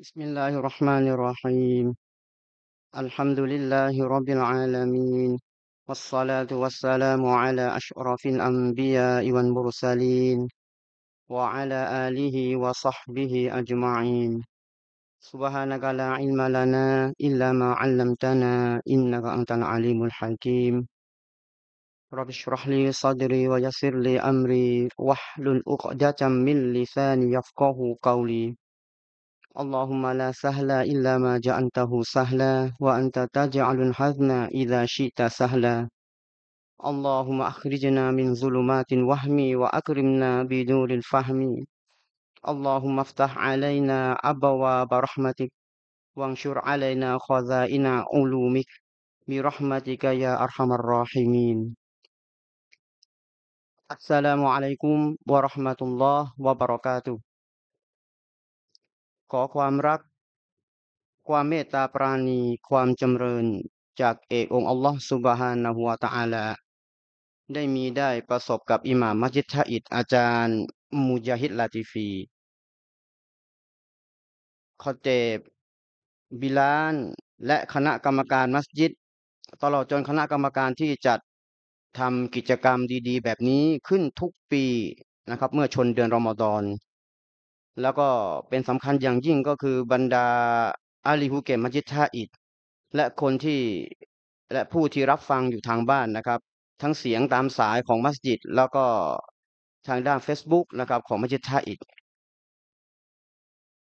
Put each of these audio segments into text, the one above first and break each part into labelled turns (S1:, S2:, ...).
S1: بسم الله الرحمن الرحيم الحمد لله رب العالمين والصلاة والسلام على أشرف الأنبياء والمرسلين وعلى آله وصحبه أجمعين سبحانك لا علم لنا إلا ما علمتنا إنك أنت العليم الحكيم رب اشرح لي صدري ويسر لي أمري واحلل عقدة من لساني يفقه قولي اللهم لا سهل إلا ما جعلته سهلا وأنت تجعل الحزن إذا شئت سهلا اللهم أخرجنا من ظلمات الوهم وأكرمنا بنور الفهم اللهم افتح علينا أبواب رحمتك وانشر علينا خزائن علومك برحمتك يا أرحم الراحمين السلام عليكم ورحمة الله وبركاته ขอความรัก ความเมตตาปราณีความจำเริญ จากเอกองค์อัลลอฮฺสุบฮานะฮวตะอาลาได้มีได้ประสบกับอิหม่าม มัจิดอิดอาจารย์ มุจาฮิด ลาติฟีคอเจบบิลาน และคณะกรรมการมัสยิด ตลอดจนคณะกรรมการที่จัดทำกิจกรรมดีๆ แบบนี้ขึ้นทุกปีนะครับ เมื่อชนเดือนรอมฎอนแล้วก็เป็นสำคัญอย่างยิ่งก็คือบรรดาอาลีฮูเกมัจิตาอิดและคนที่และผู้ที่รับฟังอยู่ทางบ้านนะครับ ทั้งเสียงตามสายของมัสย
S2: ิดแล้วก็ทางด้าน Facebook นะครับของมัจิตาอิด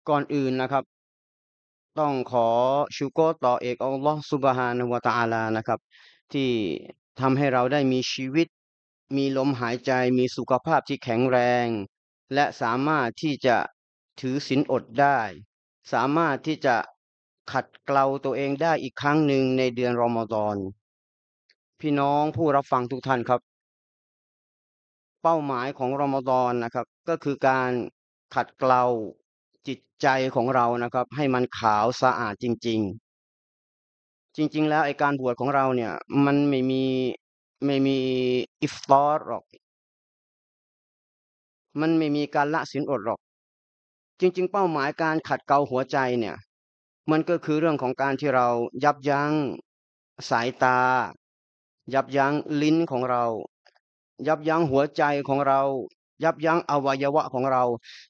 S2: ก่อนอื่นนะครับ ต้องขอชูโกต่อเอกอัลลอฮฺส
S1: ุบฮานวตาลานะครับ ที่ทำให้เราได้มีชีวิต มีลมหายใจมีสุขภาพที่แข็งแรง และสามารถที่จะถือศีลอดได้ สามารถที่จะขัดเกลาตัวเองได้อีกครั้งหนึ่งในเดือนรอมฎอนพี่น้องผู้รับฟังทุกท่านครับ เป้าหมายของรอมฎอนนะครับ ก็คือการขัดเกลาจิตใจของเรานะครับ ให้มันขาวสะอาดจริง ๆ จริงๆแล้วไอการบวชของเราเนี่ย มันไม่มีไม่มีอิฟตอร์หรอก มันไม่มีการละศีลอดหรอกจริงๆเป้าหมายการขัดเกลาหัวใจเนี่ย มันก็คือเรื่องของการที่เรา ยับยั้ง สายตา ยับยั้งลิ้นของเรา ยับยั้งหัวใจของเรา ยับยั้งอวัยวะของเรา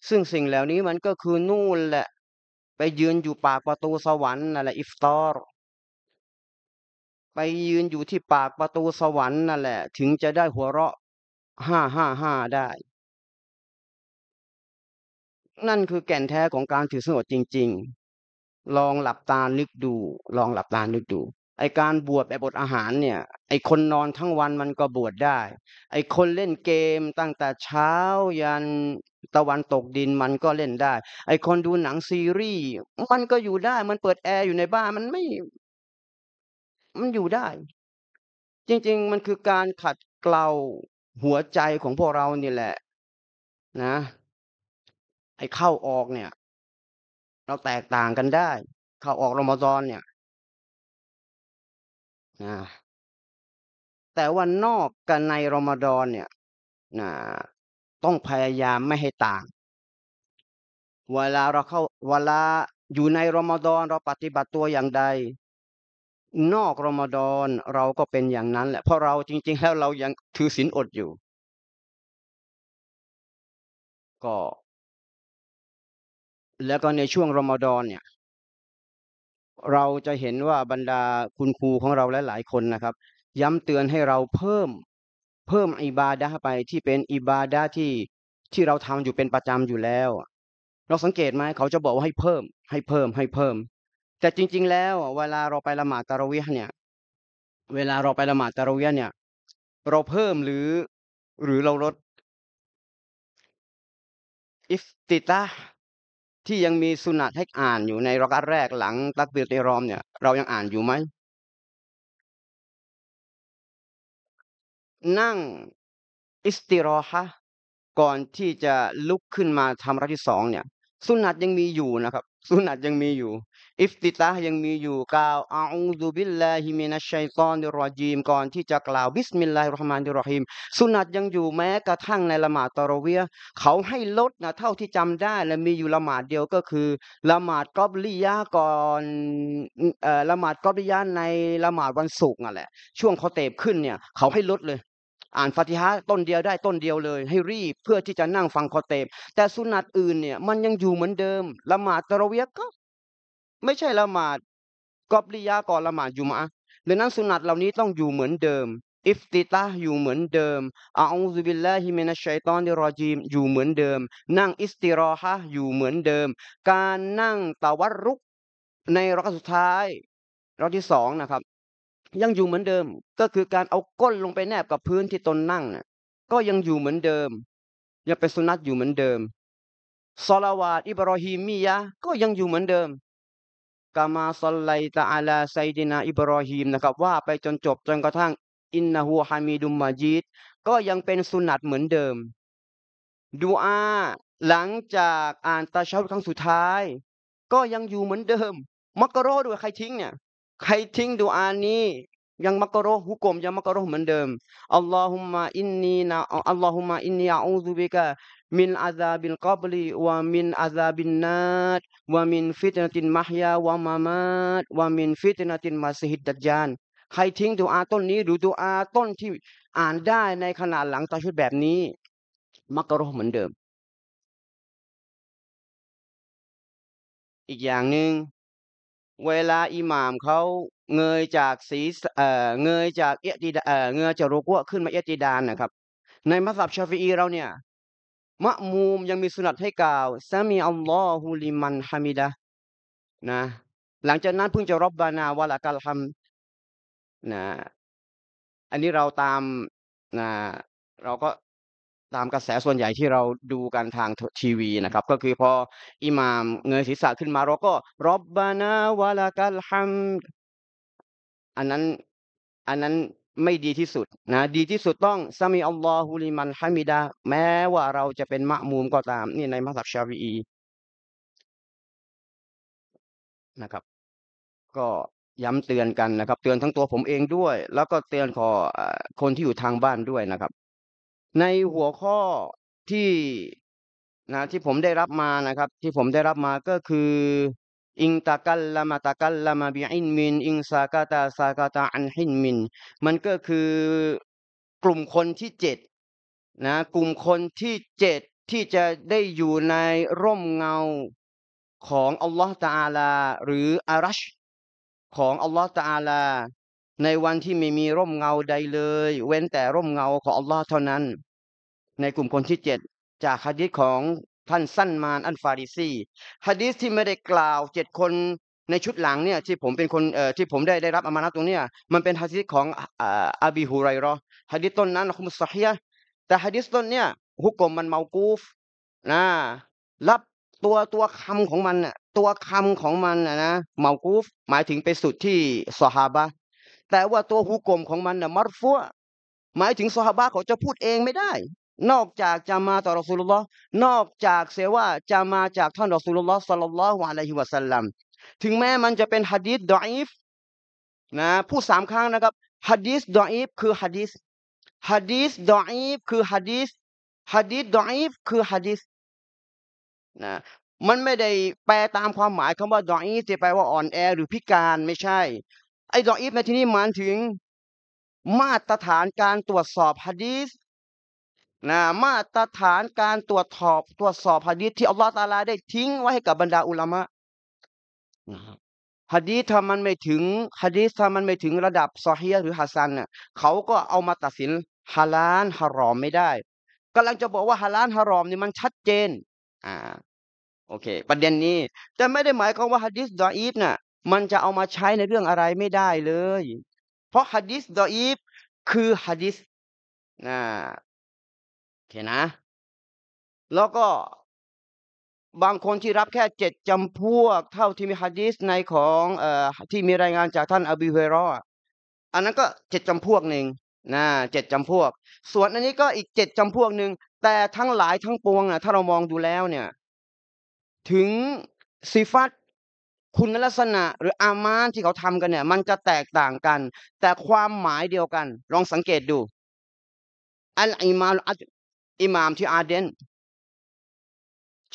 S1: ซึ่งสิ่งเหล่านี้มันก็คือนู่นแหละไปยืนอยู่ปากประตูสวรรค์นั่นแหละอิฟตอร์
S2: ไปยืนอยู่ที่ปากประตูสวรรค์นั่นแหละ ถึงจะได้หัวเราะห้าห้าห้าได้นั่นคือแก่นแท้ของการถือสนดจริงๆ ลองหลับตานึกดู ลองหลับตานึกดู
S1: ไอการบวชแบบอดอาหารเนี่ย ไอคนนอนทั้งวันมันก็บวชได้ ไอคนเล่นเกมตั้งแต่เช้ายันตะวันตกดินมันก็เล่นได้ ไอคนดูหนังซีรีส์มันก็อยู่ได้ มันเปิดแอร์อยู่ในบ้านมันไม่ มันอยู่ได้ จริงๆ มันคือการขัดเกลาห
S2: ัวใจของพวกเรานี่แหละ นะไอ้เข้าออกเนี่ย เราแตกต่างกันได้ เข้าออกรมฎอนเนี่ยนะแต่ว่านอกกันในรมฎอนเนี่ยนะต้องพยายามไม่ให้ต่างเว
S1: ลาเราเข้า เวลาอยู่ในรมฎอนเราปฏิบัติตัวอย่างใด
S2: นอกรมฎอนเราก็เป็นอย่างนั้นแหละเพราะเราจริงๆแล้วเรายังถือศีลอดอยู่ ก็แล้วก็ในช่วงรอมฎอนเนี่ย เราจะเห็นว่าบรรดา
S1: คุณครูของเราและหลายคนนะครับ ย้ำเตือนให้เราเพิ่ม เพิ่มอิบาดาไปที่เป็นอิบาดาที่ที่เราทำอยู่เป็นประจำอยู่แล้วเราสังเกตไหมเขาจะบอกว่าให้เพิ่ม ให้เพิ่มให้เพิ่ม แต่จริง ๆ แล้วเวลาเราไปละหมาดตะร
S2: วีเนี่ยเวลาเราไปละหมาดตะรวีเนี่ยเราเพิ่มหรือหรือเราลดอิฟติตาที่ยังมีสุนัตให้อ่านอยู่ในรอกัแรกหลังตักบิรติรอมเนี่ยเรายังอ่านอยู่ไหม นั่งอิสติรอฮะก่อนที่จะลุกขึ้นมาทำรักที่สองเนี่ยสุ
S1: นัตยังมีอยู่นะครับสุนัตยังมีอยู่อิฟติตายังมีอยู่กล่าวอัลดูบิลลาฮิมินัชชัยตอนดรอจีมก่อนที่จะกล่าว บิสมิลลาฮิรราะห์มานิรราะฮิมสุนัตยังอยู่แม้กระทั่งในละหมาดตอรเวียเขาให้ลดนะเท่าที่จำได้และมีอยู่ละหมาดเดียวก็คือละหมาดกอบลิยาก่อนเอ่อละหมาดกอบลิยาในละหมาดวันศุกร์นั่นแหละช่วงเขาเตบขึ้นเนี่ยเขาให้ลดเลย อ่านฟาติฮะต้นเดียวได้ต้นเดียวเลย ให้รีบเพื่อที่จะนั่งฟังคอเตบแต่สุนัตอื่นเนี่ยมันยังอยู่เหมือนเดิม ละหมาดตะระเวียก็ไม่ใช่ละหมาดกอบริยาก่อนละหมาดยุมะหรือนั้นสุนัตเหล่านี้ต้องอยู่เหมือนเดิมอิฟติตาอยู่เหมือนเดิมอาอูซุบิลละฮิมนะชัยตอนดิรอจีม อยู่เหมือนเดิม นั่งอิสติรอฮะอยู่เหมือนเดิม การนั่งตะวัรุก ในรักสุดท้ายรักที่สองนะครับ ยังอยู่เหมือนเดิม ก็คือการเอาก้นลงไปแนบกับพื้นที่ตนนั่งนก็ยังอยู่เหมือนเดิมยังเป็นสุนัตอยู่เหมือนเดิมซอลาวาดอิบรอฮิมียะก็ยังอยู่เหมือนเดิมกามาสไลตะอาลาไซดินาอิบรอฮีมนะครับ ว่าไปจนจบจนกระทั่งอินนาหูฮามีดุมมาจิดก็ยังเป็นสุนัตเหมือนเดิมดูอา หลังจากอ่านตาชาครั้งสุดท้าย ก็ยังอยู่เหมือนเดิมมักกะโรด้วยใครทิ้งเนี่ย ใครทิ้งดูอานี้ยังมักกะโรหุกลมยังมักกะโรเหมือนเดิมอัลลอฮุมะอินนีนะอัลลอฮุมะอินนีอาอูซุบิกะมินอาซาบิลกอบลีวามินอาซาบินนาดวามินฟิตนาตินมหยาวามามาดวามินฟิตนาตินมาสฮิดดัจจาน ใครทิ้งดูอาต้นนี้หรือดูอาต้นที่อ่านได้ในขณะหลังตาชุ
S2: ดแบบนี้มักกะรอเหมือนเดิม อีกอย่างหนึ่ง เวลาอิหม่ามเขาเงย
S1: จากสีเอ่อ เงยจากเอติดาเอ่อเงยจากรุกัวขึ้นมาเอติดานนะครับ ในมัสยิดชาฟีอีเราเนี่ยมะมูมยังมีสุนัตให้กล่าวซามีอัลลอฮุลิมันฮามิดะนะ หลังจากนั้นเพิ่งจะรบบานาวะละกัลฮัม
S2: นะ อันนี้เราตาม นะ เราก็ตามกระแสส่วนใหญ่ที่เราดูกันทางทีวีนะครับ ก็คือพออิหม
S1: ่ามเงยศีรษะขึ้นมา เราก็รบบานาวะละกัลฮัมอันนั้น อันนั้นไม่ดีที่สุด นะดีที่สุดต้องซามีอัลลอฮุลิ
S2: มันฮามิดาแม้ว่าเราจะเป็นมะมูมก็ตามนี่ในมัสิดชาวีนะครับ ก็ย้ำเตือนกันนะครับ เตือนทั้งตัวผมเองด้วยแล้วก็เตือนขอคนที่อยู่ทางบ้านด้วยนะครับ
S1: ในหัวข้อที่ นะที่ผมได้รับมานะครับ ที่ผมได้รับมาก็คืออิงตะกัลละมาตะกัลละมาบิอินมิน อิงสากาตาสากาตาอันหินมิน มันก็คือกลุ่มคนที่เจ็ดนะกลุ่มคนที่เจ็ดที่จะได้อยู่ในร่มเงาของอัลลอฮฺตาอัลาหรืออารัช ของอัลลอฮฺตาอาลา ในวันที่ไม่มีร่มเงาใดเลย เว้นแต่ร่มเงาของอัลลอฮ์เท่านั้น ในกลุ่มคนที่เจ็ดจากคดีของท่านสั้นมานอันฟาริซีฮะดีสที่ไม่ได้กล่าวเจ็ดคนในชุดหลังเนี่ยที่ผมเป็นคนเอ่อที่ผมได้ได้รับอามานะตรงเนี้ยมันเป็นฮะดีสของอัาดบีฮุไรรอฮะดีสต้นนั้นคุมุสัฮียแต่ฮะดีสต้นเนี่ยฮุกกมมันเมากูฟ นะ รับตัวตัวคำของมัน่ะตัวคำของมันน่ะนะเมากูฟหมายถึงไปสุดที่สฮาบะแต่ว่าตัวฮุกกมของมันน่ะ มัรฟัวหมายถึงสฮาบะเขาจะพูดเองไม่ได้นอกจากจะมาต่อรอสูลุลลอฮ์นอกจากเสว่าจะมาจากท่านรอสูลุลลอฮ์สัลลัลลอฮุอะลัยฮิวะสัลลัม ถึงแม้มันจะเป็นฮะดีษดออีฟนะพูดสามครั้งนะครับฮะดีษดออีฟคือฮะดีษฮะดีษดออีฟคือฮะดีษฮะดีษดออีฟคือฮะดีษนะมันไม่ได้แปลตามความหมาย คำว่า ดออีฟที่แปลว่าอ่อนแอ หรือพิการไม่ใช่ ไอ้ดออีฟในที่นี้หมายถึงมาตรฐานการตรวจสอบฮะดีษนะมาตรฐานการตรวจสอบตรวจสอบฮะดีษที่อัลลอฮฺตาลาได้ทิ้งไว้ให้กับบรรดาอุลามะนะดีษถ้ามันไม่ถึงฮะดีษถ้ามันไม่ถึงระดับซอฮีหรือฮัสซันเน่ยเขาก็เอามาตัดสินฮาลานฮารอมไม่ได้ กำลังจะบอกว่าฮาลานฮารอมนี่มันชัดเจน อ่า โอเค ประเด็นนี้แต่ไม่ได้หมายความว่าฮะดีษดออีฟน่ะ มันจะเอามาใช้ในเรื่องอะไรไม่ได้เล
S2: ย เพราะฮะดีษดออีฟคือฮะดีษนะอเคนะ แล้วก็บางคนที่รับแค่
S1: เจ็ดจำพวก เท่าที่มีฮะดีสในของเอ่อที่มีรายงานจากท่านอบีเฮรออันนั้นก็เจ็ดจำพวกหนึ่งนะเจ็ดจำพวก ส่วนอันนี้ก็อีกเจ็ดจำพวกหนึ่งแต่ทั้งหลายทั้งปวงนะถ้าเรามองดูแล้วเนี่ย ถึงสีฟัต คุณลักษณะ หรืออามานที่เขาทำกันเนี่ย มันจะแตกต่างกัน แต่ความหมายเดียวกันลองสังเกตดูอัลอิมาลอิหม่ามที่อาเดน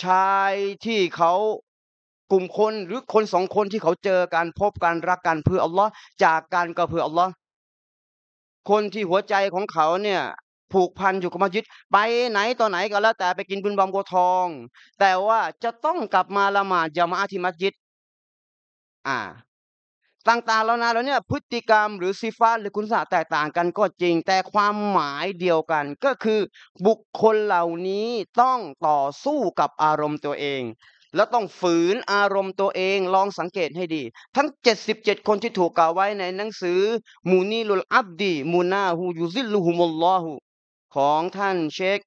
S1: ชายที่เขากลุ่มคนหรือคนสองคนที่เขาเจอการพบการรักกันเพื่ออัลลอฮ์จากการก็เพื่ออัลลอฮ์คนที่หัวใจของเขาเนี่ย ผูกพันอยู่กับมัสยิดไปไหนต่อไหนก็แล้วแต่ไปกินบุญบำมักทองแต่ว่าจะต้องกลับมาละหมาดยามาที่มัสยิดอ่าต่างๆแล้วนะแล้วเนี่ย พฤติกรรมหรือซีฟาหรือคุณสาแตกต่างกันก็จริง แต่ความหมายเดียวกัน ก็คือบุคคลเหล่านี้ต้องต่อสู้กับอารมณ์ตัวเอง แล้วต้องฝืนอารมณ์ตัวเองลองสังเกตให้ดี ทั้ง 77 คนที่ถูกกล่าวไว้ในหนังสือมูนีลุลอับดี มูนาฮูยูซิลลูฮุมุลลอฮูของท่านเชค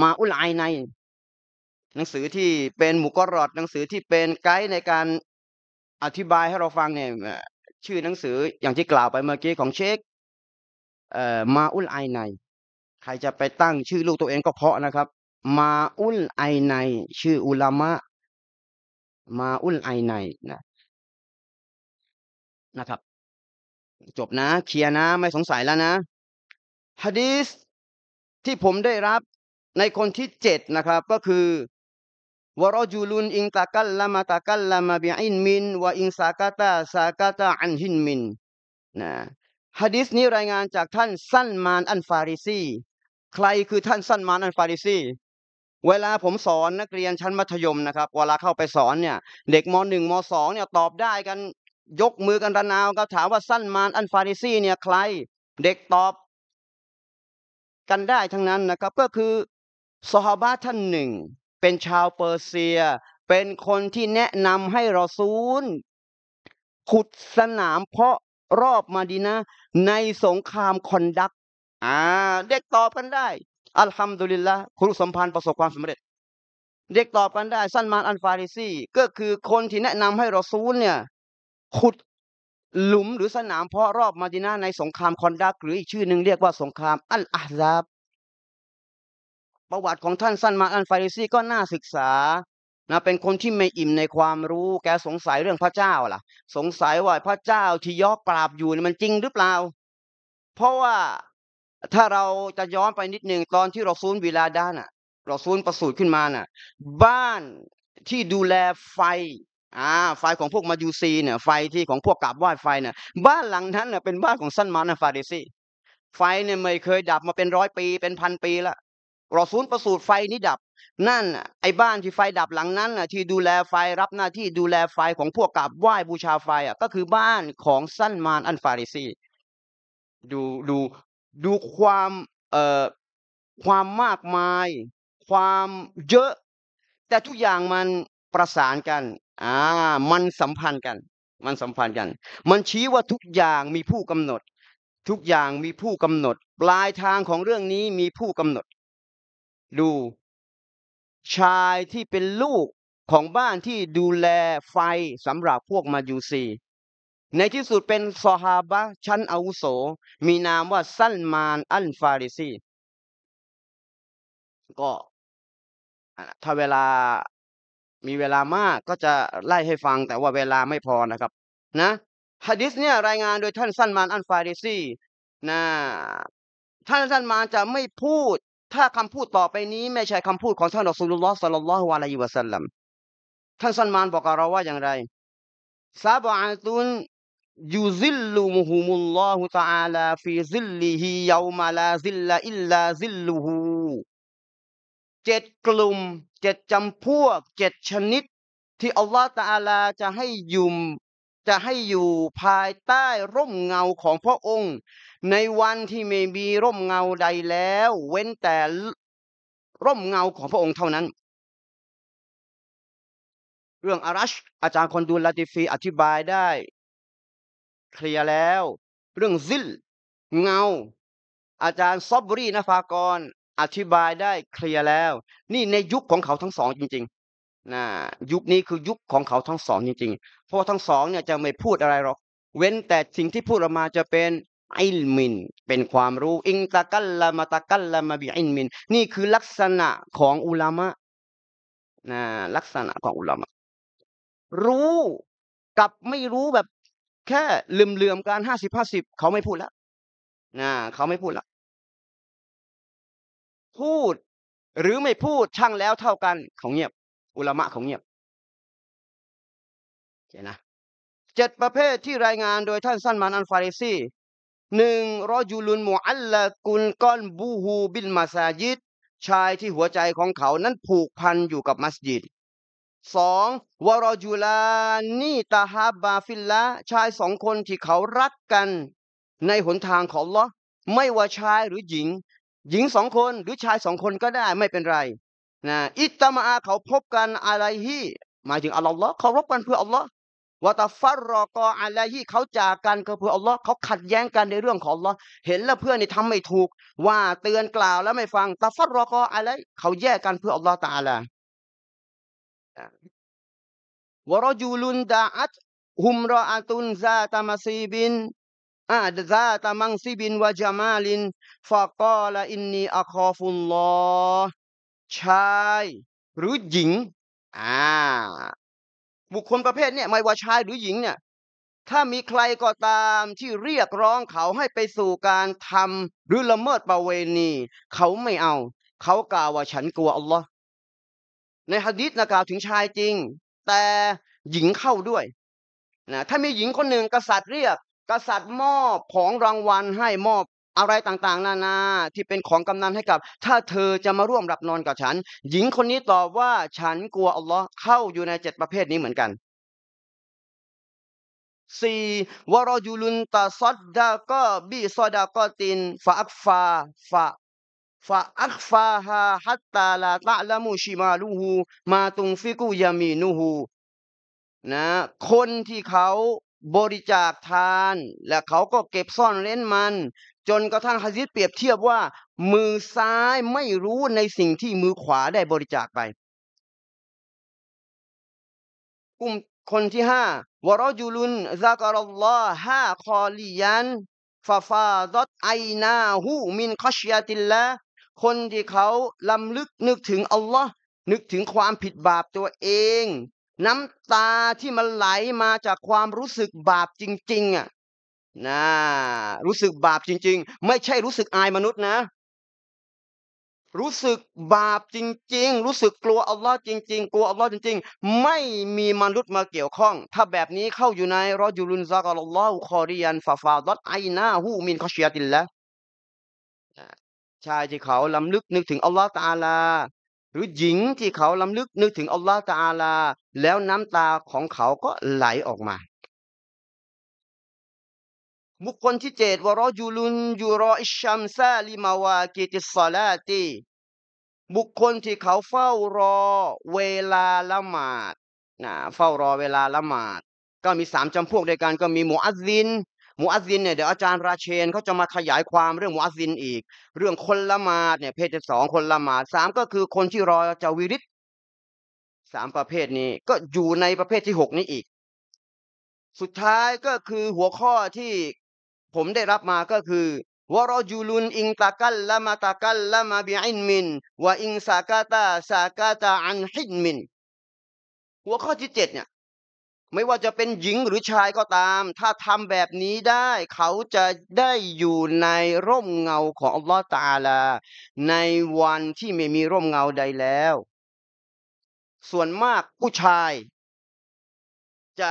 S1: มาอุลไอในหนังสือที่เป็นมุกรอดหนังสือที่เป็นไกด์ในการอธิบายให้เราฟังเนี่ยชื่อหนังสืออย่างที่กล่าวไปเมื่อกี้ของเชคเอ่อมาอุลไอในใครจะไปตั้งชื่อลูกตัวเองก็เพาะนะครับ มาอุลไอในชื่ออุลามะ
S2: มาอุลไอในนะนะครับ จบนะเคลียร์นะ ไม่สงสัยแล้วนะฮะดีส
S1: ที่ผมได้รับในคนที่เจ็ดนะครับก็คือวรจุลุนอิงตะกัลละมาตะกัลละมาบิอินมินวะอิงสากาตาสากาตาอันหินมินนะฮะดิษนี้รายงานจากท่านสั้นมานอันฟาริซีใครคือท่านสั้นมานอันฟาริซีเวลาผมสอนนักเรียนชั้นมัธยมนะครับ เวลาเข้าไปสอนเนี่ย เด็กมหนึ่งมสองเนี่ยตอบได้กัน ยกมือกันระนาวก็ถามว่าสั้นมานอันฟาริซีเนี่ยใคร เด็กตอบ กันได้ทั้งนั้นนะครับ ก็คือซอฮาบะท่านหนึ่งเป็นชาวเปอร์เซีย เป็นคนที่แนะนำให้รอซูลขุดสนามเพาะรอบมาดีนะในสงครามคอนดัก อ่า เด็กตอบกันได้ อัลฮัมดุลิลละครูสมพันธ์ประสบความสำเร็จ เด็กตอบกันได้ สั้นมานอันฟาริซี ก็คือคนที่แนะนำให้รอซูลเนี่ย ขุดหลุมหรือสนามเพาะรอบมาดินาในสงครามคอนดักหรืออีกชื่อหนึ่งเรียกว่าสงครามอัลอาซาบประวัติของท่านสั้นมาอันฟาริซีก็น่าศึกษา นะ เป็นคนที่ไม่อิ่มในความรู้ แกสงสัยเรื่องพระเจ้าล่ะ สงสัยว่าพระเจ้าที่ยอกกราบอยู่มันจริงหรือเปล่า เพราะว่าถ้าเราจะย้อนไปนิดหนึ่งตอนที่เราซูลเวลาด้าน่ะ เราซูลประสูติขึ้นมาน่ะ บ้านที่ดูแลไฟอ่าไฟของพวกมายูซีเนี่ย ไฟที่ของพวกกราบไหว้ไฟเนี่ย บ้านหลังนั้นเน่ยเป็นบ้านของสั้นมาันฟาริซีไฟเนี่ยไม่เคยดับมาเป็นร้อยปีเป็นพัน ปีละรอศูนย์ประสูติไฟนี้ดับ นั่นไอ้บ้านที่ไฟดับหลังนั้นที่ดูแลไฟรับหน้าที่ดูแลไฟของพวกกราบไหว้บูชาไฟอ่ะก็คือบ้านของสั้นมานอันฟาริซี ดูดูดูความเอ่อความมากมาย ความเยอะ แต่ทุกอย่างมันประสานกัน อ่า มันสัมพันธ์กัน มันสัมพันธ์กัน มันชี้ว่าทุกอย่างมีผู้กำหนด ทุกอย่างมีผู้กำหนด ปลายทางของเรื่องนี้มีผู้กำหนดดูชายที่เป็นลูกของบ้านที่ดูแลไฟสำหรับพวกมายูซีในที่สุดเป็นซอฮาบะชั้นอาวุโส มีนามว่าซัลมานอัลฟาริซี
S2: ก็ถ้าเวลามีเวลามากก็จะไล่ให้ฟังแต่ว่าเวลาไม่พอนะครับ นะฮะดิษเนี่ย
S1: รายงานโดยท่านสั้นมานอัลฟาริซีนะท่านสั้นมานจะไม่พูดถ้าคำพูดต่อไปนี้ ไม่ใช่คำพูดของท่านอัสลุลลอฮ์สัลลัลลอฮุอะลัยฮิวะสัลลัมท่านซันมานบอกกับเราว่าอย่างไรซาบะตุนยูซิลลุมฮุมุลลอฮุตะอาลาฟีซิลลิฮิยาวมาลา ซิลลาอิลลา ซิลลูฮูเจ็ดกลุ่มเจ็ดจำพวก เจ็ดชนิด ที่อัลลอฮฺตะอาลาจะให้ยุมจะให้อยู่ภายใต้ร่มเงาของพระองค์ในวันที่ไม่มีร่มเงาใดแล้ว
S2: เว้นแต่ร่มเงาของพระองค์เท่านั้น เรื่องอารัชอาจารย์คนดูลาติฟีอธิบายได้
S1: เคลียร์แล้ว เรื่องซิล เงา อาจารย์ซอบบรีนฟากร อธิบายได้เคลียร์แล้ว นี่ในยุคของเขาทั้งสองจริงนะยุคนี้คือยุคของเขาทั้งสองจริงๆเพราะทั้งสองเนี่ยจะไม่พูดอะไรหรอกเว้นแต่สิ่งที่พูดออกมาจะเป็นอิลมินเป็นความรู้ อิงตะกัลละมาตะกัลละมาบีอิลมินนี่คือลักษณะของอุลามะนะลักษณะข
S2: องอุลามะ รู้กับไม่รู้แบบ แค่ลืมเลือมการห้าสิบห้าสิบเขาไม่พูดแล้วนะเขาไม่พูดแล้วพูด หรือไม่พูดช่างแล้วเท่ากันเขาเงียบอุลามะของเงียบเจ็นนะเจ็ดประเภทที่รายงานโดยท่าน
S1: สั้นมานอันฟาริซีหนึ่งรอยูลุนมูอัลละกุลก้อนบูฮูบินมาซายิดชายที่หัวใจของเขานั้นผูกพันอยู่กับมัสยิดสองวรอจูลานีตาฮาบาฟิลละ ชายสองคนที่เขารักกัน ในหนทางของลอไม่ว่าชายหรือหญิง หญิงสองคนหรือชายสองคนก็ได้ไม่เป็นไรนะอิตมาอาเขาพบกันอะไรที่หมายถึงอัลลอฮ์เขารบกันเพื่ออัลลอฮ์วะตาฟัรรอกออะไรที่เขาจากกันก็เพื่ออัลลอฮ์เขาขัดแย้งกันในเรื่องของอัลลอฮ์เห็นแล้วเพื่อนนี่ทำไม่ถูก ว่าเตือนกล่าวแล้วไม่ฟังตาฟัรรอกออะไรเขาแยกกันเพื่ออัลลอฮ์ตาละวรจูลุนดาอัตฮุมรออาตุนซาตามาซีบินอาดซาตามังซีบินวะจามาลินฟะกอลอินนีอัคอฟุลลอชายหรือหญิง อ่า บุคคลประเภทเนี่ยไม่ว่าชายหรือหญิงเนี่ย ถ้ามีใครก็ตามที่เรียกร้องเขาให้ไปสู่การทำหรือละเมิดประเวณี เขาไม่เอา เขากล่าวว่าฉันกลัวอัลลอฮ์ในฮะดิษนะกล่าวถึงชายจริง แต่หญิงเข้าด้วยนะถ้ามีหญิงคนหนึ่งกษัตริย์เรียกกษัตริย์มอบของรางวัลให้มอบอะไรต่าง ๆนานาที่เป็นของกำนันให้กับ ถ้าเธอจะมาร่วมหลับนอนกับฉัน หญิงคนนี้ตอบว่าฉันกลัวอัลลอฮ์เข้าอยู่ในเจ็ดประเภทนี้เหมือนกันสี่วรยุลุนตาซอดดาก็บีซอดาก็ตินฟาอักฟาฟาฟาอักฟาฮาฮัตตาลาตะละมูชิมาลูฮู มาตุงฟิกุยามีนูฮูนะ คนที่เขาบริจาคทาน และเขาก็เก็บซ่อนเล้นมันจนกระทั่งฮะซิดเปรียบเทียบว่า มือซ้ายไม่รู้ในสิ่งที่มือขวาได้บริจาคไปกลุ่มคนที่ห้าวรจุลุนซากรลลอห้าคอลียันฟาฟาดตไอนาหูมินคอชยาติลละคนที่เขาลำลึกนึกถึง อัลลอฮ์นึกถึงความผิดบาปตัวเอง น้ำตาที่มันไหลมาจากความรู้สึกบาปจริง ๆ อ่ะนะรู้สึกบาปจริงๆ ไม่ใช่รู้สึกอายมนุษย์นะ รู้สึกบาปจริงๆ รู้สึกกลัวอัลลอฮ์จริงๆกลัวอัลลอฮ์จริงๆ ไม่มีมนุษย์มาเกี่ยวข้อง ถ้าแบบนี้เข้าอยู่ในรอยูลุนซากอัลลอฮ์คอริยันฟาฟาดอตไอนาหูมินคอชียตินแล้วชายที่เขาลำลึกนึกถึงอัลลอฮ์ตาลา หรือหญิงที่เขาลำลึกนึกถึงอัลลอฮ์ตาลา แล้วน้ำตาของเขาก็ไหลออกมาบุคคลที่เจ็ดวรยูลุนยูรออิชัมซาลิมาวากิติสลาตีบุคคลที่เขาเฝ้ารอเวลาละหมาดนะเฝ้ารอเวลาละหมาด ก็มีสามจำพวกด้วยกันก็มีมูอัซซินมูอัซซินเนี่ยเดี๋ยวอาจารย์ราเชนเขาจะมาขยายความเรื่องมูอัซซินอีก เรื่องคนละหมาด เนี่ยเพศที่สองคนละหมาดสามก็คือคนที่รอจะวิริตสามประเภทนี้ ก็อยู่ในประเภทที่หกนี้อีก สุดท้ายก็คือหัวข้อที่ผมได้รับมาก็คือวรจุลุนอิงตะกัลละมาตะกัลละมาบิอินมินวะอิงสากาตาสากาตาอันฮิดมินหัวข้อที่เจ็ดเนี่ย ไม่ว่าจะเป็นหญิงหรือชายก็ตาม ถ้าทำแบบนี้ได้ เขาจะได้อยู่ในร่มเงาของอัลลอฮฺตาลา ในวันที่ไม่มีร่มเงาใดแล้ว ส่วนมากผู้ชาย จะ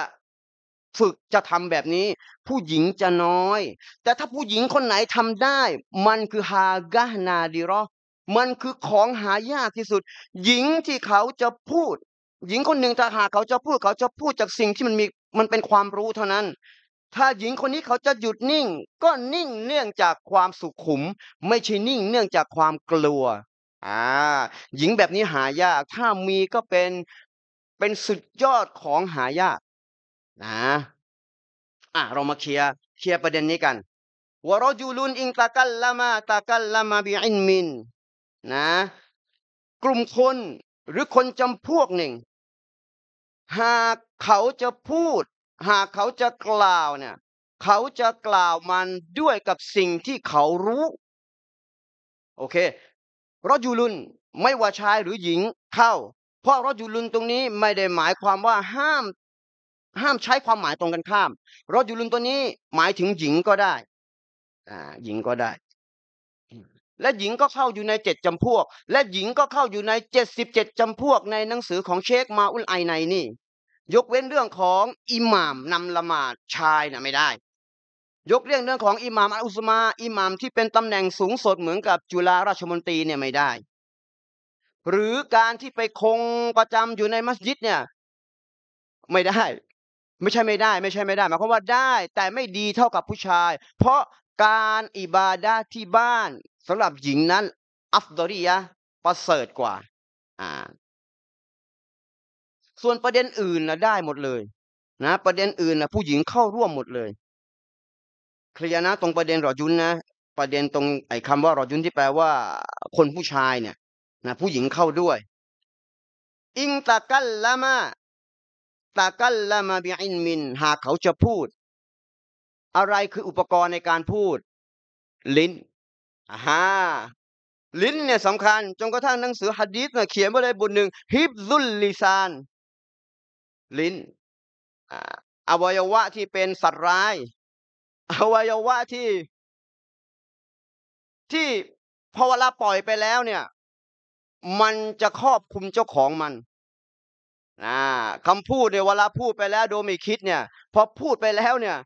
S1: ฝึกจะทำแบบนี้ ผู้หญิงจะน้อย แต่ถ้าผู้หญิงคนไหนทำได้ มันคือฮากานาดีรอมันคือของหายากที่สุด หญิงที่เขาจะพูด หญิงคนหนึ่งถ้าหากเขาจะพูดเขาจะพูดจากสิ่งที่มันมีมันเป็นความรู้เท่านั้น ถ้าหญิงคนนี้เขาจะหยุดนิ่ง ก็นิ่งเนื่องจากความสุขุม ไม่ใช่นิ่งเนื่องจากความกลัวอ่าหญิงแบบนี้หายากถ้ามีก็เป็นเป็นสุดยอดของหายากนะ อ่ะเรามาเคลียร์เคลียร์ประเด็นนี้กันวรจุลุนอิงตะกัลละมาตะกัลละมาบิอินมิน นะ กลุ่มคนหรือคนจำพวกหนึ่ง หากเขาจะพูด หากเขาจะกล่าวเนี่ย เขาจะกล่าวมันด้วยกับสิ่งที่เขารู้ โอเครยุลุนไม่ว่าชายหรือหญิงเข้าเพราะรยุลุนตรงนี้ไม่ได้หมายความว่าห้ามห้ามใช้ความหมายตรงกันข้าม รถยูรุนตัวนี้หมายถึงหญิงก็ได้ อ่า หญิงก็ได้ และหญิงก็เข้าอยู่ในเจ็ดจำพวก และหญิงก็เข้าอยู่ในเจ็ดสิบเจ็ดจำพวกในหนังสือของเชคมาอุลไอในนี่ ยกเว้นเรื่องของอิหม่ามนำละหมาดชายนะไม่ได้ ยกเรื่องเรื่องของอิหม่ามออุสมา อิหม่ามที่เป็นตำแหน่งสูงสุดเหมือนกับจุฬาราชมนตรีเนี่ยไม่ได้ หรือการที่ไปคงประจำอยู่ในมัสยิดเนี่ย ไม่ได้ไม่ใช่ไม่ได้ ไม่ใช่ไม่ได้หมายความว่าได้ แต่ไม่ดีเท่ากับผู้ชาย เพราะการอิบาดาที่บ้าน สำหรับหญิงนั้น อ
S2: ัฟดอริยะประเสริฐกว่า อ่า ส่วนประเด็นอื่นนะได้หมดเลยนะประเด็นอื่นนะผู้หญิงเข้าร่วมหมดเลย
S1: เคลียนะตรงประเด็นรอยุนนะประเด็นตรงไอ้คำว่ารอยุนที่แปลว่า
S2: คนผู้ชายเนี่ย นะผู้หญิงเข้าด้วย อิงตะ
S1: กัลละมาตากัลละมาบิอินมินหากเขาจะพูด อะไรคืออุปกรณ์ในการพูด ลิ้นอ่าลิ้นเนี่ยสำคัญจนกระทั่งหนังสือฮัดีิสเนี่ยเขียนไว้ในบทหนึ่งฮิบซุลลิซาน
S2: ลิ้นอวัยวะที่เป็นสัตว์ร้าย อวัยวะที่ ที่พอเวลาปล่อยไปแล้วเนี่ย มันจะครอบคุมเจ้าของมันนะ
S1: คำพูดเนี่ยเวลาพูดไปแล้วโดยไม่คิดเนี่ย พอพูดไปแล้วเนี่ย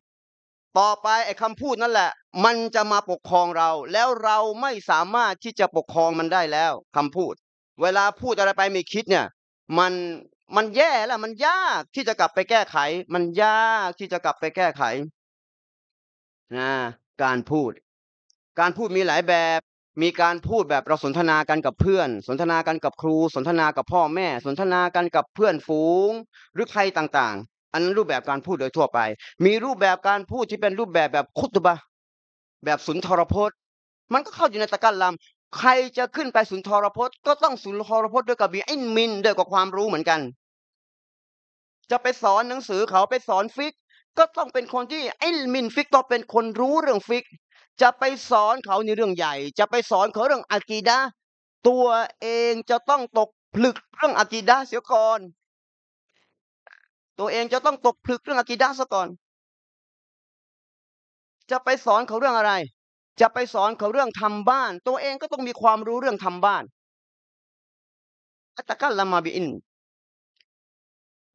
S1: ต่อไปไอ้คำพูดนั่นแหละ มันจะมาปกครองเรา แล้วเราไม่สามารถที่จะปกครองมันได้แล้วคำพูด เวลาพูดอะไรไปไม่คิดเนี่ย มันมันแย่แล้วมันยากที่จะกลับไปแก้ไข มันยากที่จะกลับไปแก้ไขนะการพูด การพูดมีหลายแบบมีการพูดแบบเราสนทนากันกับเพื่อน สนทนากันกับครูสนทนากับพ่อแม่ สนทนากันกับเพื่อนฝูง หรือใครต่างๆ อันนั้นรูปแบบการพูดโดยทั่วไป มีรูปแบบการพูดที่เป็นรูปแบบแบบคุตบะ แบบสุนทรพจน์ มันก็เข้าอยู่ในตะกั้นลำใครจะขึ้นไปสุนทรพจน์ก็ต้องสุนทรพจน์ด้วยกับมีไอ้มิน ด้วยกับความรู้เหมือนกัน จะไปสอนหนังสือเขาไปสอนฟิก ก็ต้องเป็นคนที่ไอ้มินฟิกต้องเป็นคนรู้เรื่องฟิกจะไปสอนเขาในเรื่องใหญ่ จะไปสอนเขาเรื่องอากีดะ
S2: ตัวเองจะต้องตกผลึกเรื่องอากีดะเสียก่อน ตัวเองจะต้องตกผลึกเรื่องอากีดะเสียก่อน จะไปสอนเขาเรื่องอะไร จะไปสอนเขาเรื่องทำบ้าน ตัวเองก็ต้องมีความรู้เรื่องทำบ้านอัตกัลลามาบิอิน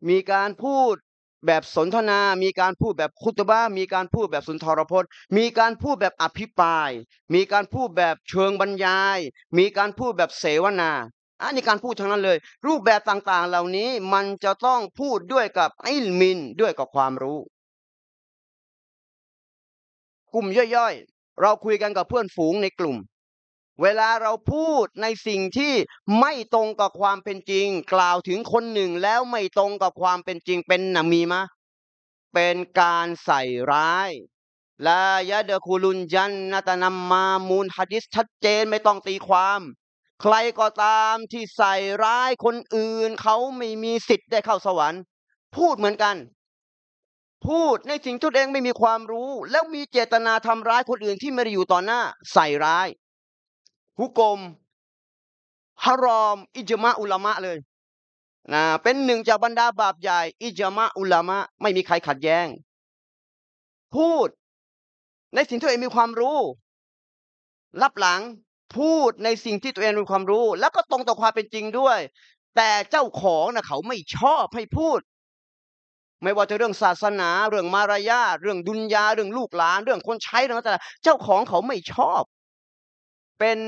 S1: มีการพูดแบบสนทนา มีการพูดแบบคุตบ้า มีการพูดแบบสุนทรพจน์ มีการพูดแบบอภิปราย มีการพูดแบบเชิงบรรยาย มีการพูดแบบเสวนา อันนี้การพูดทั้งนั้นเลย รูปแบบต่างๆ เหล่านี้มันจะต้องพูดด้วยกับไอ้มินด้วยกับความรู้ กลุ่มย่อยๆ เราคุยกันกับเพื่อนฝูงในกลุ่มเวลาเราพูดในสิ่งที่ไม่ตรงกับความเป็นจริง กล่าวถึงคนหนึ่งแล้วไม่ตรงกับความเป็นจริงเป็นนามีมะ เป็นการใส่ร้ายลายะเดคูลุนยันนาตนามามูลฮะดิษชัดเจนไม่ต้องตีความ ใครก็ตามที่ใส่ร้ายคนอื่น เขาไม่มีสิทธิ์ได้เข้าสวรรค์ พูดเหมือนกัน พูดในสิ่งที่ตัวเองไม่มีความรู้ แล้วมีเจตนาทำร้ายคนอื่นที่ไม่ได้อยู่ต่อหน้า ใส่ร้ายฮุกมฮารอม อิจมาอุลามะเลยนะเป็นหนึ่งจากบรรดาบาปใหญ่ อิจมาอุลามะไม่มีใครขัดแย้งพูด ในสิ่งที่ตัวเองมีความรู้รับหลังพูดในสิ่งที่ตัวเองมีความรู้ แล้วก็ตรงต่อความเป็นจริงด้วย แต่เจ้าของนะเขาไม่ชอบให้พูด ไม่ว่าจะเรื่องศาสนา เรื่องมารยาเรื่องดุนยาเรื่องลูกหลาน เรื่องคนใช้เรื่องอเจ้าของเขาไม่ชอบเป็น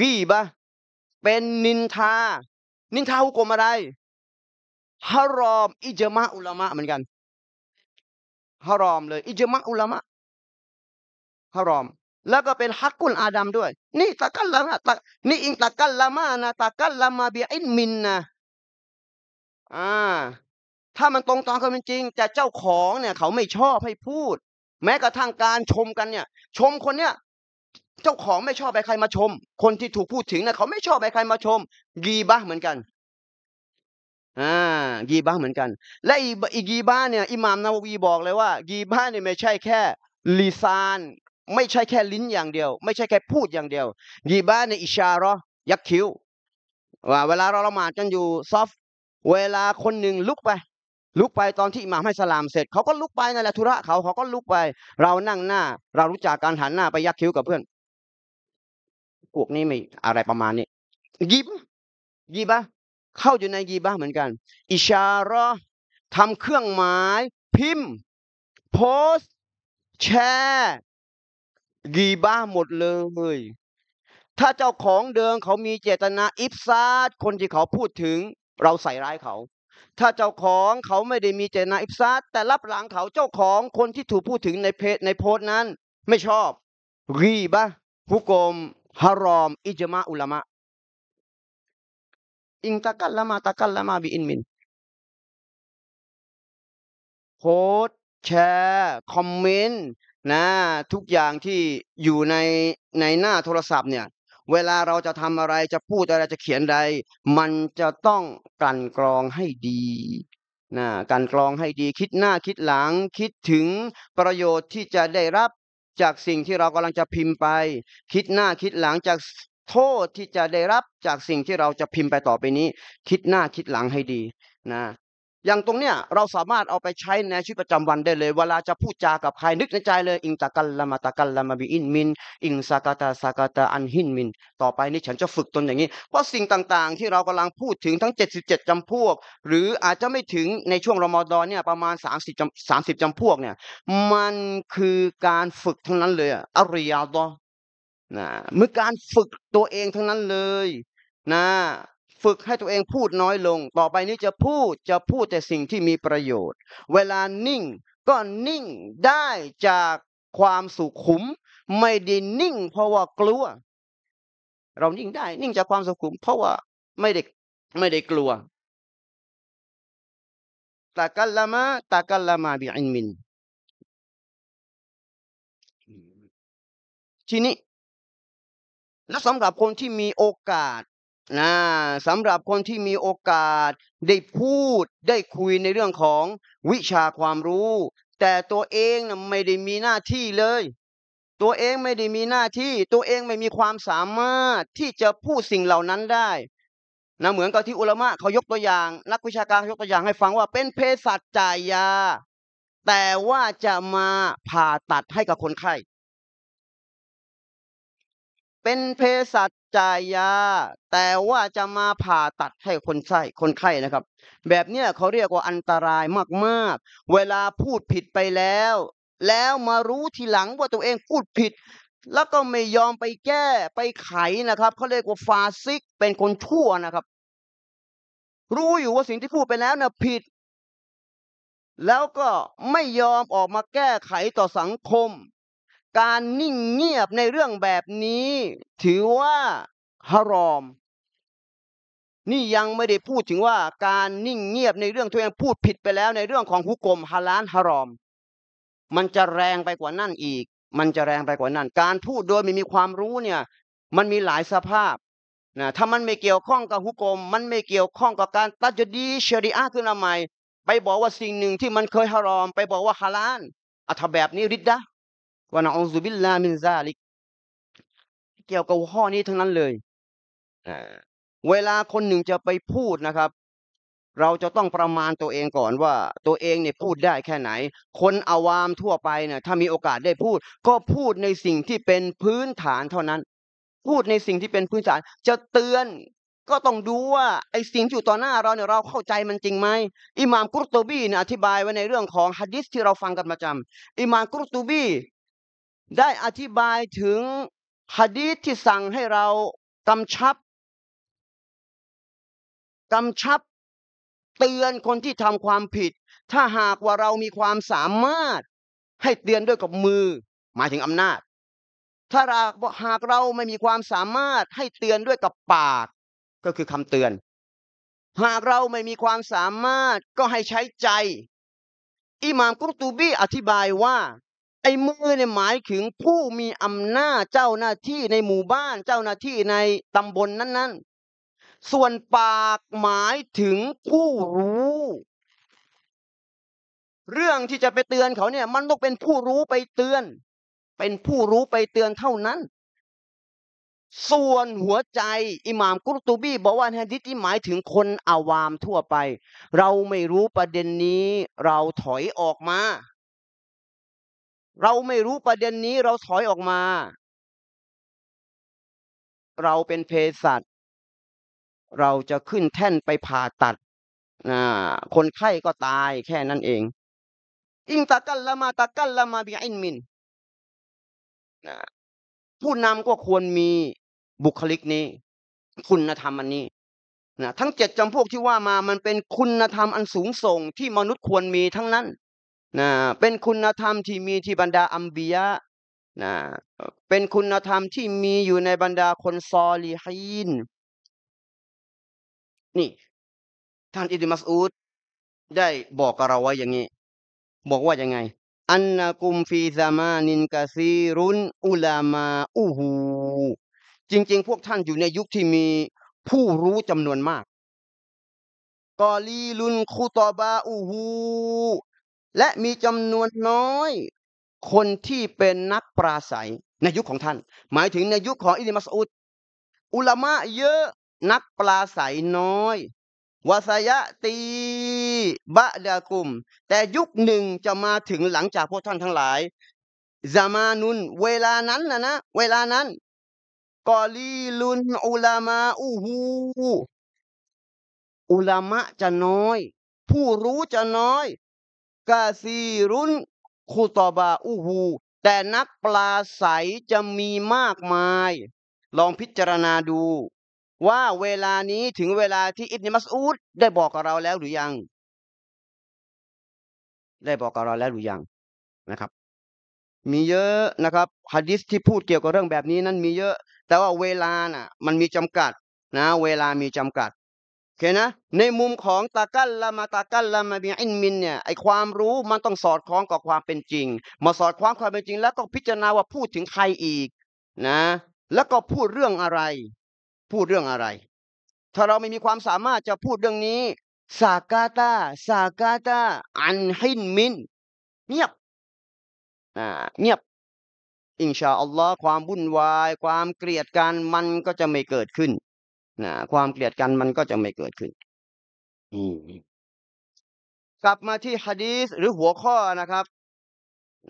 S1: รีบะ เป็นนินทา นินทาฮุกมอะไรฮารอมอิจมะอุลามะเหมือนกันฮารอมเลยอิจมะอุลามะฮารอม แล้วก็เป็นฮักกุลอาดัมด้วย นี่ตะกัลละมาะนี่อิงตะกัลละมานะตะกัลละมาเบียอินมินนะ อ่า ถ้ามันตรงตามความเป็นจริงแต่เจ้าของเนี่ย เขาไม่ชอบให้พูด แม้กระทั่งการชมกันเนี่ย ชมคนเนี่ยเจ้าของไม่ชอบใใครมาชม คนที่ถูกพูดถึงนะเขาไม่ชอบใใครมาชม กีบ้าเหมือนกัน อ่ากีบ้าเหมือนกันและอีกกีบ้าเนี่ย อิหม่ามนาวีบอกเลยว่า กีบ้าเนี่ยไม่ใช่แค่ลีซานไม่ใช่แค่ลิ้นอย่างเดียว ไม่ใช่แค่พูดอย่างเดียวกีบ้าเนี่ยอิชารอยักคิ้วว่าเวลาเราละหมาดกันอยู่ซอฟ เวลาคนหนึ่งลุกไปลุกไปตอนที่อิหม่ามให้สลามเสร็จ เขาก็ลุกไปนั่นแหละธุระเขาเขาก็ลุกไป เรานั่งหน้า เรารู้จักการหันหน้า ไปยักคิ้วกับเพื่อนพวกนี้ไม่อะไรประมาณนี้ยีบยีบะ เข้าอยู่ในยีบะเหมือนกัน อิชาร์ทำเครื่องหมาย พิมพ์ โพสแชร์ยีบะหมดเลยถ้าเจ้าของเดิมเขามีเจตนาอิฟซาดคนที่เขาพูดถึง เราใส่ร้ายเขา ถ้าเจ้าของเขาไม่ได้มีเจตนาอิฟซาดแต่รับหลังเขาเจ้าของคนที่ถูกพูดถึงในเพจในโพสต์นั้น ไม่ชอบรีบะฮุ้กรมฮารอม อิจมา
S2: อุลามะอิงตะกัลละมาตะกัลละมาบิอินมินโพสแชร์คอมเมนต์
S1: นะ ทุกอย่างที่อยู่ในในหน้าโทรศัพท์เนี่ย เวลาเราจะทำอะไรจะพูดอะไรจะเขียนใดมันจะต้องกันกรองให้ดี นะการกรองให้ดีคิดหน้าคิดหลังคิดถึงประโยชน์ที่จะได้รับจากสิ่งที่เรากำลังจะพิมพ์ไป คิดหน้าคิดหลังจากโทษที่จะได้รับ จากสิ่งที่เราจะพิมพ์ไปต่อไปนี้ คิดหน้าคิดหลังให้ดีนะอย่างตรงเนี้ยเราสามารถเอาไปใช้ในชีวิตประจำวันได้เลยเวลาจะพูดจากับใครนึกในใจเลย อิงตะกัลละมาตะกัลละมาบีอินมิน อิงสากาตาสากาตาอันหินมิน ต่อไปนี้ฉันจะฝึกตนอย่างนี้ เพราะสิ่งต่างๆที่เรากำลังพูดถึงทั้ง 77จำพวก หรืออาจจะไม่ถึงในช่วงรอมฎอนเนี่ยประมาณ 30 จำสามสิบจำพวกเนี่ย มันคือการฝึกทั้งนั้นเลยอริยาดอนะมือการฝึกตัวเองทั้งนั้นเลย นะฝึกให้ตัวเองพูดน้อยลง ต่อไปนี้จะพูดจะพูดแต่สิ่งที่มีประโยชน์ เวลานิ่งก็นิ่งได้จากความสุขุม ไม่ได้นิ่ง เพราะว่ากลัว เรานิ่ง
S2: ได้นิ่งจากความสุขุมเพราะว่าไม่ได้ไม่ได้กลัว ตะกัลละมาตะกัลละมาบิอินมิน ทีนี้ และสำหรับคนที่ม
S1: ีโอกาสนะสำหรับคนที่มีโอกาส ได้พูดได้คุยในเรื่องของวิชาความรู้ แต่ตัวเองนะไม่ได้มีหน้าที่เลย ตัวเองไม่ได้มีหน้าที่ตัวเองไม่มีความสามารถที่จะพูดสิ่งเหล่านั้นได้นะเหมือนกับที่อุลมะเขายกตัวอย่าง นักวิชาการยกตัวอย่างให้ฟังว่า เป็นเภสัชจ่ายยา แต่ว่าจะมาผ่าตัดให้กับคนไข้ เป็นเภสัชจ่ายยาแต่ว่าจะมาผ่าตัดให้คนไข้คนไข้นะครับ แบบเนี้ยเขาเรียกว่าอันตรายมาก ๆ เวลาพูดผิดไปแล้ว แล้วมารู้ทีหลังว่าตัวเองพูดผิดแล้วก็ไม่ยอมไปแก้ไปไขนะครับ เขาเรียกว่าฟาซิกเป็นคนชั่วนะครับ รู้อยู่ว่าสิ่งที่พูดไปแล้วนะ่ะผิด แล้วก็ไม่ยอมออกมาแก้ไขต่อสังคมการนิ่งเงียบในเรื่องแบบนี้ถือว่าฮารอม นี่ยังไม่ได้พูดถึงว่าการนิ่งเงียบในเรื่องตัวเองพูดผิดไปแล้วในเรื่องของฮุกกลมฮาลานฮารอม มันจะแรงไปกว่านั่นอีก มันจะแรงไปกว่านั้นการพูดโดยไม่มีความรู้เนี่ย มันมีหลายสภาพนะถ้ามันไม่เกี่ยวข้องกับฮุกกลมมันไม่เกี่ยวข้องกับการตัจดีชริอาขึ้นมาใหม่ไปบอกว่าสิ่งหนึ่งที่มันเคยฮารอม ไปบอกว่าฮาลานอัถ้าแบบนี้ริดดะวะนะอูซุบิลลามินซาลิกเกี่ยวกับข้อนี้ทั้งนั้นเลยเวลาคนหนึ่งจะไปพูดนะครับ เราจะต้องประมาณตัวเองก่อนว่า ตัวเองเนี่ยพูดได้แค่ไหน คนอาวามทั่วไปเนี่ย ถ้ามีโอกาสได้พูด ก็พูดในสิ่งที่เป็นพื้นฐานเท่านั้น พูดในสิ่งที่เป็นพื้นฐาน จะเตือน ก็ต้องดูว่า ไอ้สิ่งที่อยู่ต่อหน้าเราเนี่ยเราเข้าใจมันจริงไหมอิหม่ามกุรตูบีเนี่ยอธิบายไว้ในเรื่องของฮะดิษที่เราฟังกันประจำอิหม่ามกุรตูบี
S2: ได้อธิบายถึงฮะดีษที่สั่งให้เรากำชับกำชับ เตือนคน
S1: ที่ทำความผิด ถ้าหากว่าเรามีความสามารถ ให้เตือนด้วยกับมือ หมายถึงอำนาจ ถ้าหากเราไม่มีความสามารถ ให้เตือนด้วยกับปาก ก็คือคำเตือน หากเราไม่มีความสามารถ ก็ให้ใช้ใจ อิหม่ามกุรตูบีอธิบายว่าไอ้มือเนี่ยหมายถึงผู้มีอำนาจเจ้าหน้าที่ในหมู่บ้านเจ้าหน้าที่ในตำบลนนั้น ๆ ส่วนปากหมายถึงผู้รู้ เรื่องที่จะไปเตือนเขาเนี่ยมันต้องเป็นผู้รู้ไปเตือน เป็นผู้รู้ไปเตือนเท่านั้น ส่วนหัวใจอิหม่ามกุรตูบีบอกว่าฮะดิษที่หมายถึงคนอาวามทั่วไป เราไม่รู้ประเด็นนี้ เราถอยออกมาเราไม่ร
S2: ู้ประเด็นนี้เราถอยออกมา เราเป็นเภสัชเราจะขึ้นแท่นไปผ่าตัดนะค
S1: นไข้ก็ตายแค่นั้นเอง อิงตะกันละมาตะกันละมาบิอินมินนะผู้นำก็ควรมีบุคลิกนี้ คุณธรรมอันนี้นะทั้งเจ็ดจำพวกที่ว่ามามันเป็นคุณธรรมอันสูงส่งที่มนุษย์ควรมีทั้งนั้นนะเป็นคุณธรรมที่มีที่บรรดาอัมบียะนะเป็นคุณธรรมที่มีอยู่ในบรรดาคนซอลีฮ
S2: ีนนี่ท่านอิดมัสอูดได้บอกกับเราไว้อย่างนี้ บอกว่ายังไง อันนักุมฟีซามา
S1: นินกาซีรุนอุลามาอูฮูจริง ๆ พวกท่านอยู่ในยุคที่มีผู้รู้จำนวนมากกอลีลุนคุตอบาอูฮูและมีจำนวนน้อย คนที่เป็นนักปราศัยในยุคของท่าน หมายถึงในยุคของอิลิมัสอุดอุลามะเยอะนักปลาใสน้อยวาสยะตีบะดากุม แต่ยุคหนึ่งจะมาถึงหลังจากพวกท่านทั้งหลายซามานุนเวลานั้นนะนะเวลานั้น กอลีลุนอุลามะอูฮูอุลามะจะน้อย ผู้รู้จะน้อยกาซีรุนคุตบาอูฮูแต่นักปลาใสจะมีมากมาย ลองพิจารณาดู
S2: ว่าเวลานี้ถึงเวลาที่อิบนิมัสอูดได้บอกกับเราแล้วหรือยัง ได้บอกกับเราแล้วหรือยังนะครับ มี
S1: เยอะนะครับฮะดิษที่พูดเกี่ยวกับเรื่องแบบนี้นั้นมีเยอะ แต่ว่าเวลาน่ะ มันมีจำกัด นะเวลามีจำกัดเคนะ ในมุมของตากัลละมาตากัลละมาบีอินมิน เนี่ยไอความรู้มันต้องสอดคล้องกับความเป็นจริง มาสอดคล้องความเป็นจริงแล้วก็พิจารณาว่าพูดถึงใครอีก นะ แล้วก็พูดเรื่องอะไร พูดเรื่องอะไร ถ้าเราไม่มีความสามารถจะพูดเรื่องนี้สากาตาสากาตาอันฮินมินเงียบนะเงียบ อินชาอัลลอฮ์ความวุ่นวายความเกลียดกันมันก็จะไม่เกิดขึ้
S2: นนะความเกลียดกันมันก็จะไม่เกิดขึ้นอื
S1: กลับมาที่ฮะดีสหรือหัวข้อนะครับ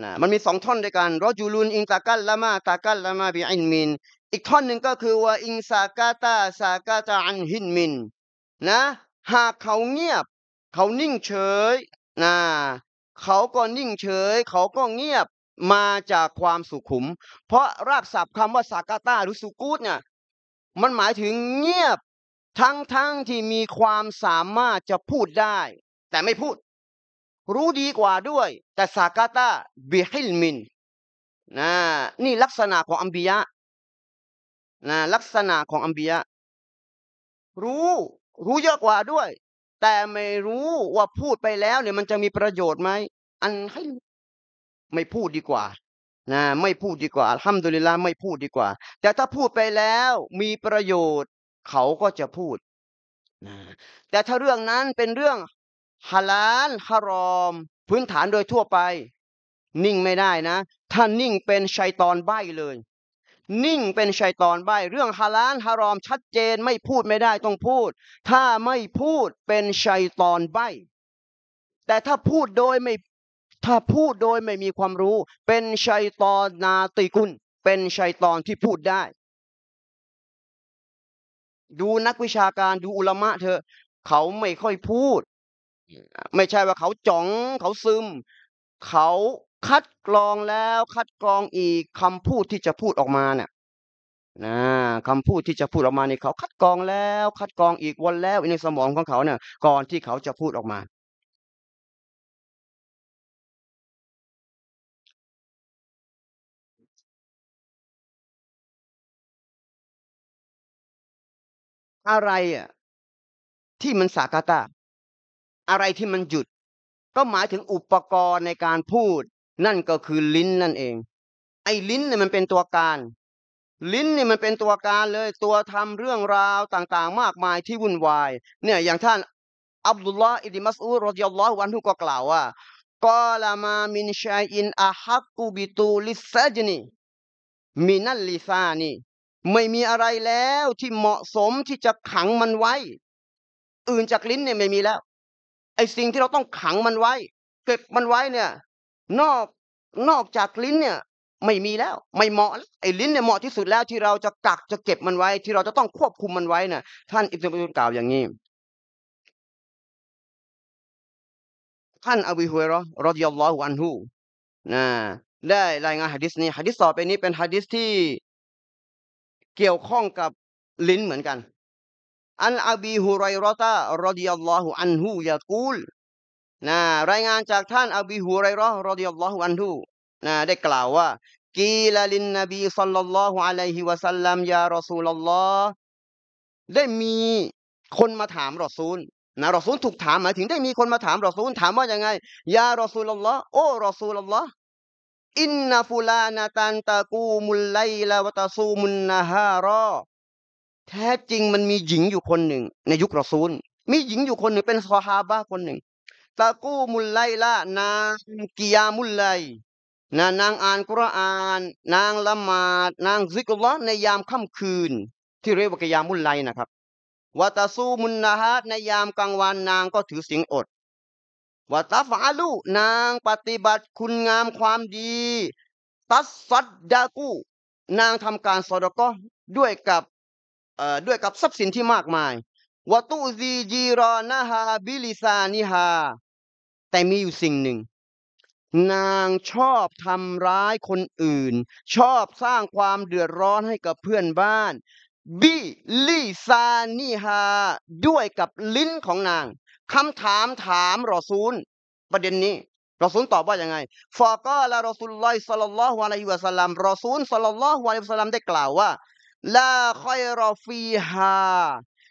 S1: นะมันมีสองท่อนด้วยกันรอจูลุนอิงตากัลละมาตากัลละมาบิอินมิน อีกท่อนหนึ่งก็คือว่าอิงสากาตาสากาตาอันหินมินนะหากเขาเงียบเขานิ่งเฉยนะเขาก็นิ่งเฉย เขาก็เงียบมาจากความสุขุม เพราะรากศัพท์คำว่าสากาตาหรือสุกูตเนี่ยมันหมายถึงเงียบ ทั้งๆทที่มีความสามารถจะพูดได้ แต่ไม่พูด รู้ดีกว่าด้วย แต่สากาตาบิฮิลมินนะนี่ลักษณะของอัมบียะนะลักษณะของอัมบียะ รู้ รู้เยอะกว่าด้วย แต่ไม่รู้ว่าพูดไปแล้วเนี่ยมันจะมีประโยชน์ไหมอันให้ไม่พูดดีกว่านะไม่พูดดีกว่าห้ามดุลิลาไม่พูดดีกว่า แต่ถ้าพูดไปแล้วมีประโยชน์ เขาก็จะพูดนะแต่ถ้าเรื่องนั้นเป็นเรื่องฮาลาลฮารอม พื้นฐานโดยทั่วไป นิ่งไม่ได้นะถ้านิ่งเป็นชัยตอนใบ้เลย นิ่งเป็นชัยตอนใบ้เรื่องฮาลาลฮารอมชัดเจนไม่พูดไม่ได้ต้องพูด ถ้าไม่พูดเป็นชัยตอนใบ้ แต่ถ้าพูดโดยไม่ถ้าพูดโดยไม่มีความรู้ เป็นชัยตอนนาติกุลเป็นชัยตอนที่พูดได้ ดูนักวิชาการดูอุลมะเธอ เขาไม่ค่อยพูด ไม่ใช่ว่าเขาจ๋องเขาซึม เขาคัดกรองแล้ว คัดกรองอีกคำพูดที่จะพูดออกมาเนี่ยนะคำพูดที่จะพูดออกมาเนี่ย
S2: เขาคัดกรองแล้ว คัดกรองอีกวันแล้วในสมองของเขาเนี่ยก่อนที่เขาจะพูดออกมาอะไรอ่ะที่มันสากาตาอะไรที่ม
S1: ันหยุด ก็หมายถึงอุปกรณ์ในการพูด นั่นก็คือลิ้นนั่นเอง ไอ้ลิ้นเนี่ยมันเป็นตัวการ ลิ้นเนี่ยมันเป็นตัวการเลยตัวทำเรื่องราวต่าง ๆ มากมายที่วุ่นวายเนี่ย อย่างท่านอับดุลลอฮ์อิดิมัสอูรอดิยัลลอฮ์วันทุกกล่าวว่ากอลามามินชัยอินอาฮักกูบิตูลิซาจนีมินัลลิซานีไม่มีอะไรแล้วที่เหมาะสมที่จะขังมันไว้ อื่นจากลิ้นเนี่ยไม่มีแล้ว ไอ้สิ่งที่เราต้องขังมันไว้ เก็บมันไว้เนี่ย นอกนอกจากลิ้นเนี่ย ไม่มีแล้ว ไม่เหมาะไอ้ลิ้นเนี่ยเหมาะที่สุดแล้วที่เราจะกักจะเก็บมันไว้ ที่เราจะต้องควบ
S2: คุมมันไว้น่ะท่านอิบนุตุนกล่าวอย่างนี้ ท่านอบีฮุเรอรดิยัลลอฮุอันฮูนะได้รายงาน
S1: ฮะดิษนี้ฮะดิษต่อไปนี้เป็นฮะดิษที่เกี่ยวข้องกับลิ้นเหมือนกัน อันอบีฮุไรรอตารดิยัลลอฮุอันฮูยากูล นะรายงานจากท่านอบีฮุไรรอรดิยัลลอฮุอันฮูนะได้กล่าวว่า กีลาลินนบีซัลลัลลอฮุอะลัยฮิวะสัลลัม ยารอซูลลอฮ์ได้มีคนมาถามรอซูล นะรอซูลถูกถามหมายถึงได้มีคนมาถามรอซูล ถามว่ายังไงยารอซูลลอฮ์โอ้รอซูลลอฮ์อินนาฟุลานาตันตะกูมุลไลลาวตาซูมุนนาฮารอ แท้จริงมันมีหญิงอยู่คนหนึ่งในยุครอซูล มีหญิงอยู่คนหนึ่งเป็นซอฮาบะคนหนึ่งตะกูมุลไลละนางกิยามุลไลนะนางอ่านกุรอาน นางละหมาดนางซิกละในยามค่ำคืน ที่เรียกว่ากิยามุลไลนะครับวตาซูมุนนาฮาในยามกลางวันนางก็ถือสิงอดวัตฟาลูนางปฏิบัติคุณงามความดี ตัสซัดดากู นางทำการสอดก็ด้วยกับด้วยกับทรัพย์สินที่มากมายวัตุซีจีรอนาฮาบิลิซานิฮาแต่มีอยู่สิ่งหนึ่ง นางชอบทำร้ายคนอื่น ชอบสร้างความเดือดร้อนให้กับเพื่อนบ้าน บิลิซานิฮาด้วยกับลิ้นของนางคำถามถามรอซูลประเด็นนี้รอซูลตอบว่ายังไงฟอกาลารอซูลลอยสัลลัลลอฮุอะลัยฮิวะสัลลัมรอซูลสัลลัลลอฮุอะลัยฮิวะสัลลัมได้กล่าวว่า ลาคอยรอฟีฮา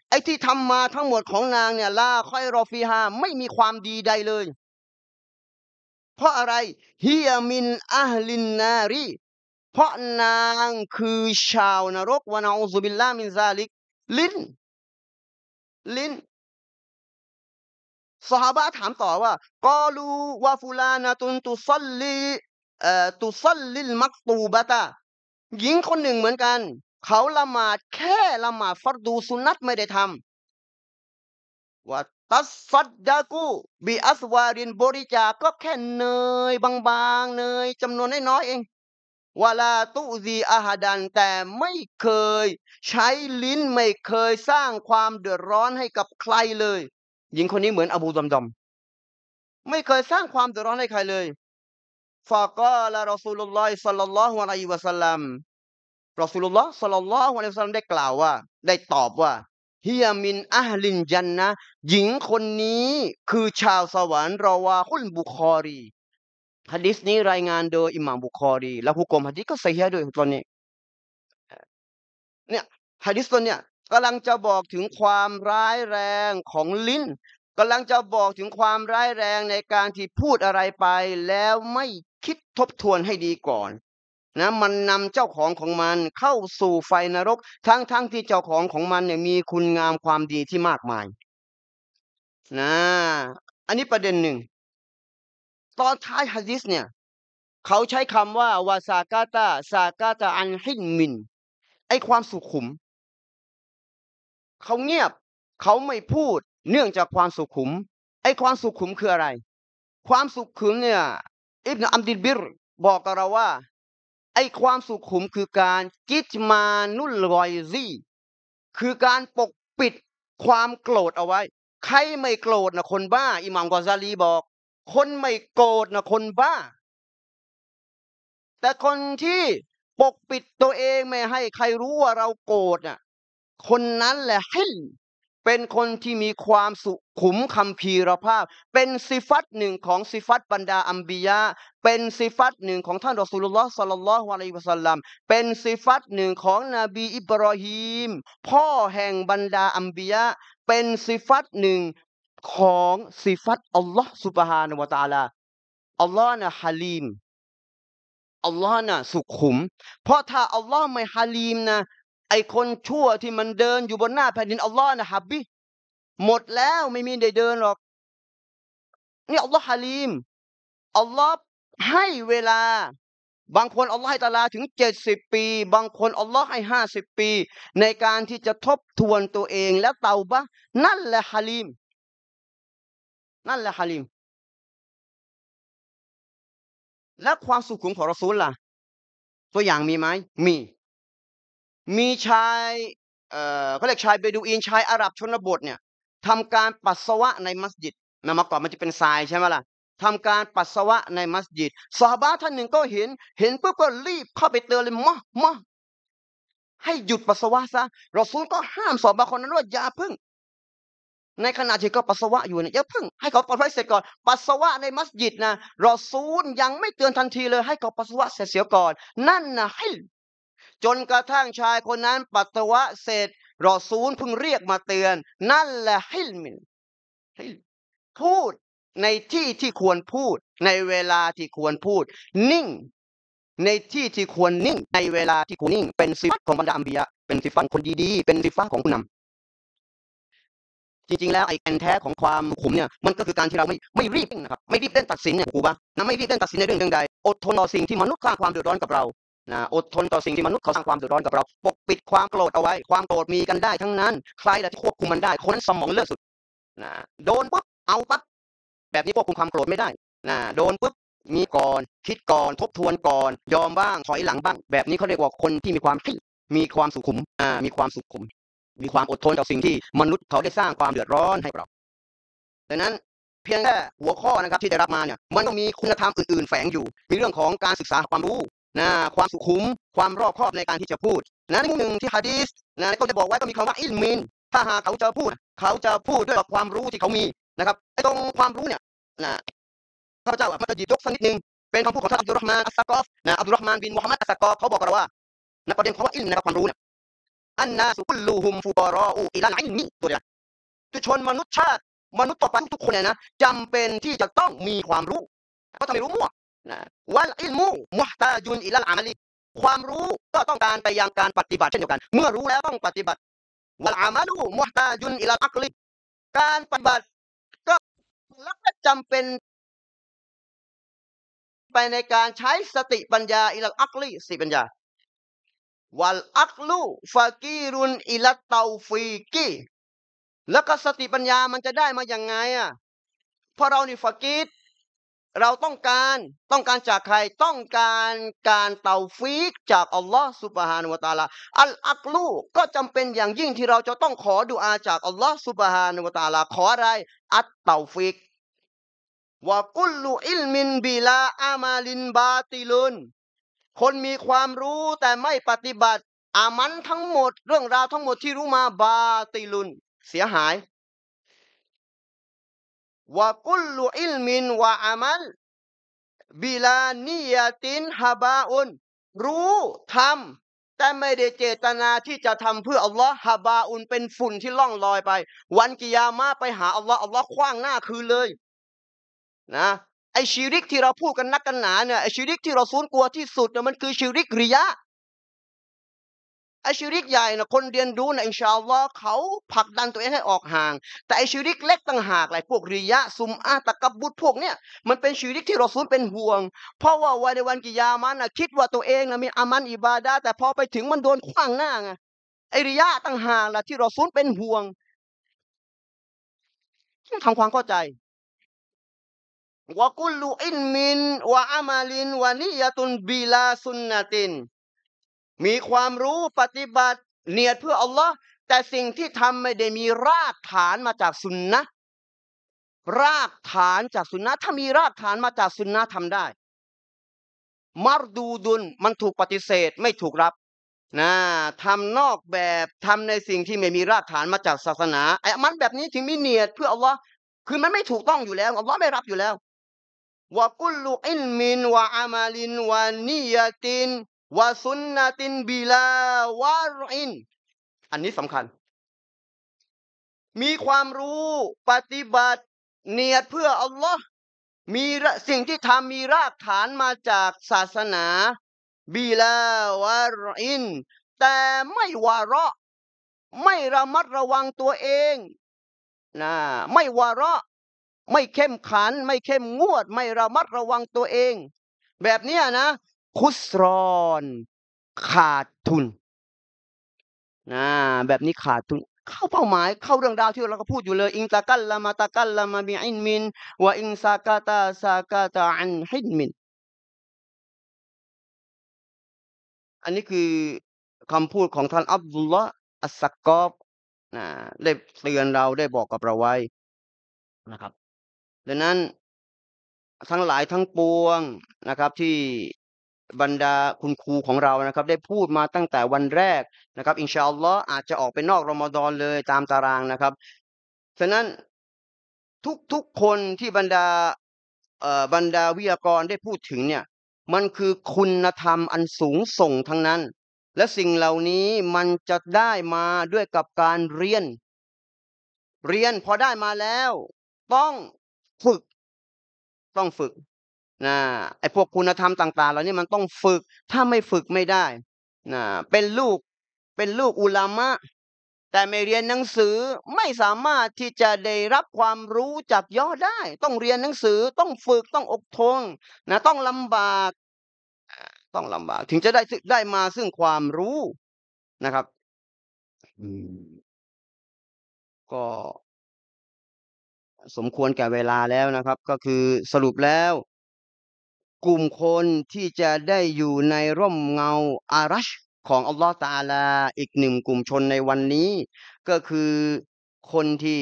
S1: ไอ้ที่ทำมาทั้งหมดของนางเนี่ย ลาคอยรอฟีฮาไม่มีความดีใดเลย เพราะอะไรฮิยามินอัลลินนารี
S2: เพราะนางคือชาวนรกวานาอูซุบิลลามินซาลิก ลิ้น ลิ้นสหบะถาม
S1: ต่อว่ากอลูวาฟูลานาตุนตุซัลลีเอ่อตุซัลลิลมักตูบะตาหญิงคนหนึ่งเหมือนกัน เขาละหมาดแค่ละหมาดฟัดดูสุนัตไม่ได้ทำว่าตัสซัดดากูบีอัสวารินบริจาคก็แค่เนยบางๆเนยจำนวนน้อยๆเอง วลาตุซีอาหาดัน แต่ไม่เคย ใช้ลิ้นไม่เคยสร้างความเดือดร้อนให้กับใครเลยหญิงคนนี้เหมือนอบูดมดมไม่เคยสร้างความเดือดร้อนให้ใครเลยฟาก็ลารอสูลุลลอฮิสัลลัลลอฮุอะลัยฮิวะสัลลัมรอสูลุลลอฮ์สัลลัลลอฮุอะลัยฮิวะสัลลัมได้กล่าวว่า ได้ตอบว่าฮิยามินอัลินจันนะหญิงคนนี้คือชาวสวรรค์รอวาคุลบุคอรีฮะดิษนี้รายงานโดยอิหม่ามบุคอรี และผู้กรมฮะดิษก็เสียด้วยตอนนี้เนี่ยฮะดิษตัวเนี้ยกำลังจะบอกถึงความร้ายแรงของลิ้นกำลังจะบอกถึงความร้ายแรงในการที่พูดอะไรไป แล้วไม่คิดทบทวนให้ดีก่อน นะ มันนำเจ้าของของมันเข้าสู่ไฟนรก ทั้งๆทที่เจ้าของของมันเนี่ยมีคุณงามความดีที่มากมายนะอันนี้ประเด็นหนึ่ง ตอนท้ายฮะดิษเนี่ย เขาใช้คำว่าวาซากาตาซากาตาอันฮินมินไอความสุขุมเขาเงียบเขาไม่พูดเนื่องจากความสุขุม ไอ้ความสุขุมคืออะไร ความสุขุมเนี่ยอิบนาอัมดินบิรบอกกับเราว่า ไอ้ความสุขุมคือการกิจมานุลรอยซี่ คือการปกปิดความโกรธเอาไว้ ใครไม่โกรธนะคนบ้า อิหมัามกอซาลีบอก คนไม่โกรธนะคนบ้า แต่คนที่ปกปิดตัวเองไม่ให้ใครรู้ว่าเราโกรธน่ะคนนั้นแหละฮิลเป็นคนที่มีความสุขุมคำพีรภาพ เป็นสิฟัตหนึ่งของสิฟัตบรรดาอัมบียะเป็นสิฟัตหนึ่งของท่านรอสุลลอฮ์สัลลัลลอฮุอะลัยฮิวะสัลลัมเป็นสิฟัตหนึ่งของนบีอิบรอฮีม พ่อแห่งบรรดาอัมบียะเป็นสิฟัตหนึ่งของสิฟัตอัลลอฮ์สุบฮานวะตาลาอัลลอฮ์นะฮะลีมอัลลอฮ์นะสุขุมเพราะถ้าอัลลอฮ์ไม่ฮะลีมนะไอคนชั่วที่มันเดินอยู่บนหน้าแผ่นดินอัลลอฮ์นะฮับบิหมดแล้วไม่มีใดเดินหรอก นี่อัลลอฮ์ฮาลีมอัลลอฮ์ให้เวลาบางคนอัลลอฮ์ให้ตาลาถึงเจ็ดสิบปี บางคนอัลลอฮ์ให้ห้าสิบปี ในการที่จะทบท
S2: วนตัวเองและเตาบะ นั่นแหละฮาลีมนั่นแหละฮาลีมและความสุขุมของรอซูลล่ะตัวอย่างมีไหม มีมีชาย เอ่อเขาเรียก
S1: ชายเบดูอินชายอาหรับชนบทเนี่ย ทำการปัสสาวะในมัสยิดนะมาก่อนมันจะเป็นทราย ใช่ไหมล่ะ ทำการปัสสาวะในมัสยิดสาบาท่านหนึ่งก็เห็น เห็นปุ๊บก็รีบเข้าไปเตือนเลยมะ มะ ให้หยุดปัสสาวะซะ รอซูลก็ห้ามสอบาคนนั้นว่าอย่าพึ่ง ในขณะที่ก็ปัสสาวะอยู่เนี่ยอย่าพึ่งให้เขาปัสสาวะเสร็จก่อน ปัสสาวะในมัสยิดนะ รอซูลยังไม่เตือนทันทีเลย ให้เขาปัสสาวะเสร็จเสียก่อน นั่นนะให้จนกระทั่งชายคนนั้นปัสสาวะเสร็จรอซูลเพิ่งเรียกมาเตือน นั่นแหละฮิลมินพูดในที่ที่ควรพูดในเวลาที่ควรพูด นิ่ง ในที่ที่ควรนิ่งในเวลาที่ควรนิ่ง เป็นสิฟัตของบรรดาอัมบียะเป็นสิฟัตคนดีๆ เป็นสิฟัตของผู้นำจริงๆแล้ว ไอ้แกนแท้ของความขมเนี่ย มันก็คือการที่เราไม่ไม่รีบนะครับไม่รีบเต้นตัดสินเนี่ยครูบ้านะไม่รีบเต้นตัดสินในเรื่องใดอดทนต่อสิ่งที่มนุษย์สร้างความเดือดร้อนกับเรานะอดทนต่อสิ่งที่มนุษย์เขาสร้างความเดือดร้อนกับเราปกปิดความโกรธเอาไว้ ความโกรธมีกันได้ทั้งนั้น ใครแล่ที่ควบคุมมันได้คนนั้นสมองเลือดสุดนะโดนปุ๊บเอาปั๊บแบบนี้ควบคุมความโกรธไม่ได้นะโดนปุ๊บมีก่อน คิดก่อนทบทวนก่อน ยอมบ้างถอยหลังบ้าง แบบนี้เขาเรียกว่าคนที่มีความขี้มีความสุขุมอ่ามีความสุขุม มีความอดทนต่อสิ่งที่มนุษย์เขาได้สร้างความเดือดร้อนให้เราดังนั้นเพียงแค่หัวข้อนะครับที่ได้รับมาเนี่ย มันต้องมีคุณธรรมอื่น ๆแฝงอยู่มีเรื่องของการศึกษาความรู้นะความสุขุมความรอบคอบในการที่จะพูดนะในมุมหนึ่งที่ฮะดีสนะเขาจะบอกไว้ก็มีคำว่าอิลมินถ้าหากเขาจะพูด เขาจะพูดด้วยความรู้ที่เขามีนะครับไอ้ตรงความรู้เนี่ยนะข้าพเจ้ามันจะหยิบยกสักนิดนึงเป็นคำพูดของท่านอับดุลรห์มานอัสซกอฟนะอับดุลรห์มานบินมุฮัมมัดอัสซกอฟเขาบอกกัเราว่านะประเด็นคำว่าอิลนะคความรู้เนี่ยอันนาสุกุลลูฮุมฟุกอรออูอิลันอิลมิตัวเดียวทุกชนมนุษย์ชาติมนุษย์ต่อไปทุกคนเนี่ยนะจำเป็นที่จะต้องมีความรู้เพราะทำไม่รู้มั่วนะวันอิลมูมุฮตาจุนอิลลอามลีความรู้ก็ต้องการไปยังการปฏิบัติเช่นเดียวกัน เมื่อรู้แล้วต้องปฏิบัติวัลอามลูมุฮตาจุนอิลลอักลิการปฏิบัติก็ลักจำเป็น ไปในการใช้สติปัญญาอิลลอักลิสติปัญญา วัลอักลูฟากีรุนอิลัเตาฟีกีแล้วก็สติปัญญามันจะได้มาอย่างไงอ่ะเพราะเรานี่ฟากีดเราต้องการต้องการจากใครต้องการการเตาฟีกจากอัลลอฮ์สุบฮานุวตาลาอัลอักลูก็จำเป็นอย่างยิ่งที่เราจะต้องขอดุอาจากอัลลอฮ์สุบฮานุวตาลาขออะไร อัตเตาฟีกวกุลลูอิลมินบิลา อามาลินบาติลุนคนมีความรู้แต่ไม่ปฏิบัติ อามันทั้งหมด เรื่องราวทั้งหมดที่รู้มาบาติลุน เสียหายวากุลลุอิลมินวะอามัลบิลานียตินฮาบาอุนรู้ทำแต่ไม่ได้เจตนาที่จะทำเพื่ออัลลอฮ์ฮาบาอุนเป็นฝุ่นที่ล่องลอยไป วันกิยามาไปหาอัลลอฮ์อัลลอฮ์คว้างหน้าคืนเลยนะไอชีริกที่เราพูดกัน นักกันหนาเนี่ยไอชีริกที่เราซูนกลัวที่สุดเนี่ยมันคือชีริกริยะไอชิริกใหญ่นะคนเรียนรู้นะอินชาอัลลอฮ์เขาผลักดันตัวเองให้ออกห่าง แต่ไอชิริกเล็กต่างหากหลายพวกริยะซุมอาตะกับบุตรพวกเนี้ยมันเป็นชิริกที่เราสูญเป็นห่วง เพราะว่าวันในวันกิยามันนะคิดว่าตัวเองนะมีอามันอิบาดาแต่พอไปถึงมันโดนขว้างหน้าไงไอริยะต่างหากละที่เราสูญเป็นห่วงทำความเข้าใจวกุลูอินมินวะอามาลินวะนิยตุนบิลาสุนนตินมีความรู้ปฏิบัติ เนียดเพื่ออัลลอฮ์แต่สิ่งที่ทำไม่ได้มีรากฐานมาจากสุนนะรากฐานจากสุนนะถ้ามีรากฐานมาจากสุนนะทำได้มารดูดุลมันถูกปฏิเสธไม่ถูกรับนะทำนอกแบบทำในสิ่งที่ไม่มีรากฐานมาจากศาสนาไอ้มันแบบนี้ถึงมีเนียดเพื่ออัลลอฮ์คือมันไม่ถูกต้องอยู่แล้วอัลลอฮ์ไม่รับอยู่แล้ววะกุลลุอินมินวะอามาลินวะนียตินวาซุนนาตินบีลาวารอิน อันนี้สำคัญ มีความรู้ปฏิบัติ เนียดเพื่ออัลลอฮ์มีสิ่งที่ทำมีรากฐานมาจากศาสนาบีลาวารอิน แต่ไม่วาระไม่ระมัดระวังตัวเองนะไม่วาระไม่เข้มขัน ไม่เข้มงวด ไม่ระมัดระวังตัวเอง แบบนี้นะคุสรอนขาดทุนนะแบบนี้ขาดทุน เข้าเป้าหมายเข้าเรื่องดาวที่เราก็พูดอยู่เลย อิงตะกัลละมาตะกัลละมามีอินมินว่าอิงซ
S2: ากาตาซากาตาอันฮินมินอันนี้คือคำพูดของท่านอับดุลละอัสสกอบนะได้เตือนเราได้บอกกับเราไว้นะครับดังนั้น
S1: ทั้งหลายทั้งปวงนะครับที่บรรดาคุณครูของเรานะครับ ได้พูดมาตั้งแต่วันแรกนะครับ อินชาอัลลอฮ์อาจจะออก ไป นอกรอมฎอนเลยตามตารางนะครับฉะนั้นทุกๆคนที่บรรดาบรรดาวิทยากรได้พูดถึงเนี่ย มันคือคุณธรรมอันสูงส่งทั้งนั้น และสิ่งเหล่านี้มันจะได้มาด้วยกับการเรียน เรียนพอได้มาแล้วต้องฝึก ต้องฝึกนะไอ้พวกคุณธรรมต่างๆ เหล่านี้มันต้องฝึก ถ้าไม่ฝึกไม่ได้ นะเป็นลูก เป็นลูกอุลามะแต่ไม่เรียนหนังสือไม่สามารถที่จะได้รับความรู้จากย่อได้ ต้องเรียนหนังสือต้องฝึกต้องอกทนนะ ต้องลำบาก ต้องลำบาก ถึงจะ
S2: ได้ได้มาซึ่งความรู้นะครับก็สมควรแก่เวลาแล้วนะครับ ก็
S1: คือสรุปแล้วกลุ่มคนที่จะได้อยู่ในร่มเงาอารัชของอัลลอฮฺตาลา อีกหนึ่งกลุ่มชนในวันนี้ ก็คือคนที่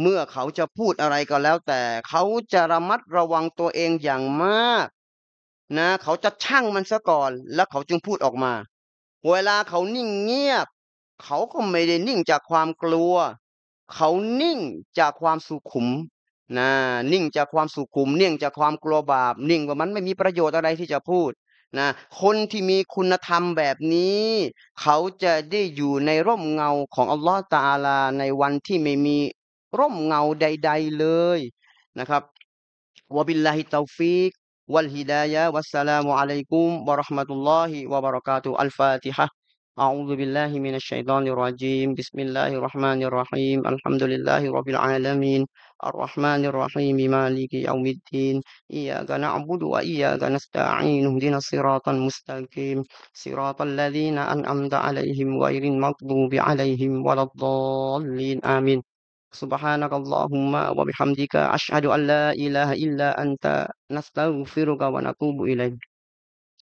S1: เมื่อเขาจะพูดอะไรก็แล้วแต่เขาจะระมัดระวังตัวเองอย่างมาก นะ เขาจะชั่งมันซะก่อน แล้วเขาจึงพูดออกมา เวลาเขานิ่งเงียบ เขาก็ไม่ได้นิ่งจากความกลัว เขานิ่งจากความสุขุมนะนิ่งจากความสุขุมเนี่งจากความกลัวบาป นิ่งว่ามันไม่มีประโยชน์อะไรที่จะพูด นะ คนที่มีคุณธรรมแบบนี้ เขาจะได้อยู่ในร่มเงาของอัลลอฮฺตาลาในวันที่ไม่มีร่มเงาใดๆเลยนะครับวบิลลาฮิตาฟิก วัลฮิดายะวัสสลามุอะลัยกุมบะราะห์มะตุลลอฮิวะบะเราะกาตุอัลฟาติฮะ أعوذ بالله من الشيطان الرجيم بسم الله الرحمن الرحيم الحمد لله رب العالمين الرحمن الرحيم مالك يوم الدين إياك نعبد وإياك نستعين اهدنا الصراط المستقيم صراط الذين أنعمت عليهم غير المغضوب عليهم ولا الضالين آمين سبحانك اللهم وبحمدك أشهد أن لا إله إلا أنت نستغفرك ونتوب إليك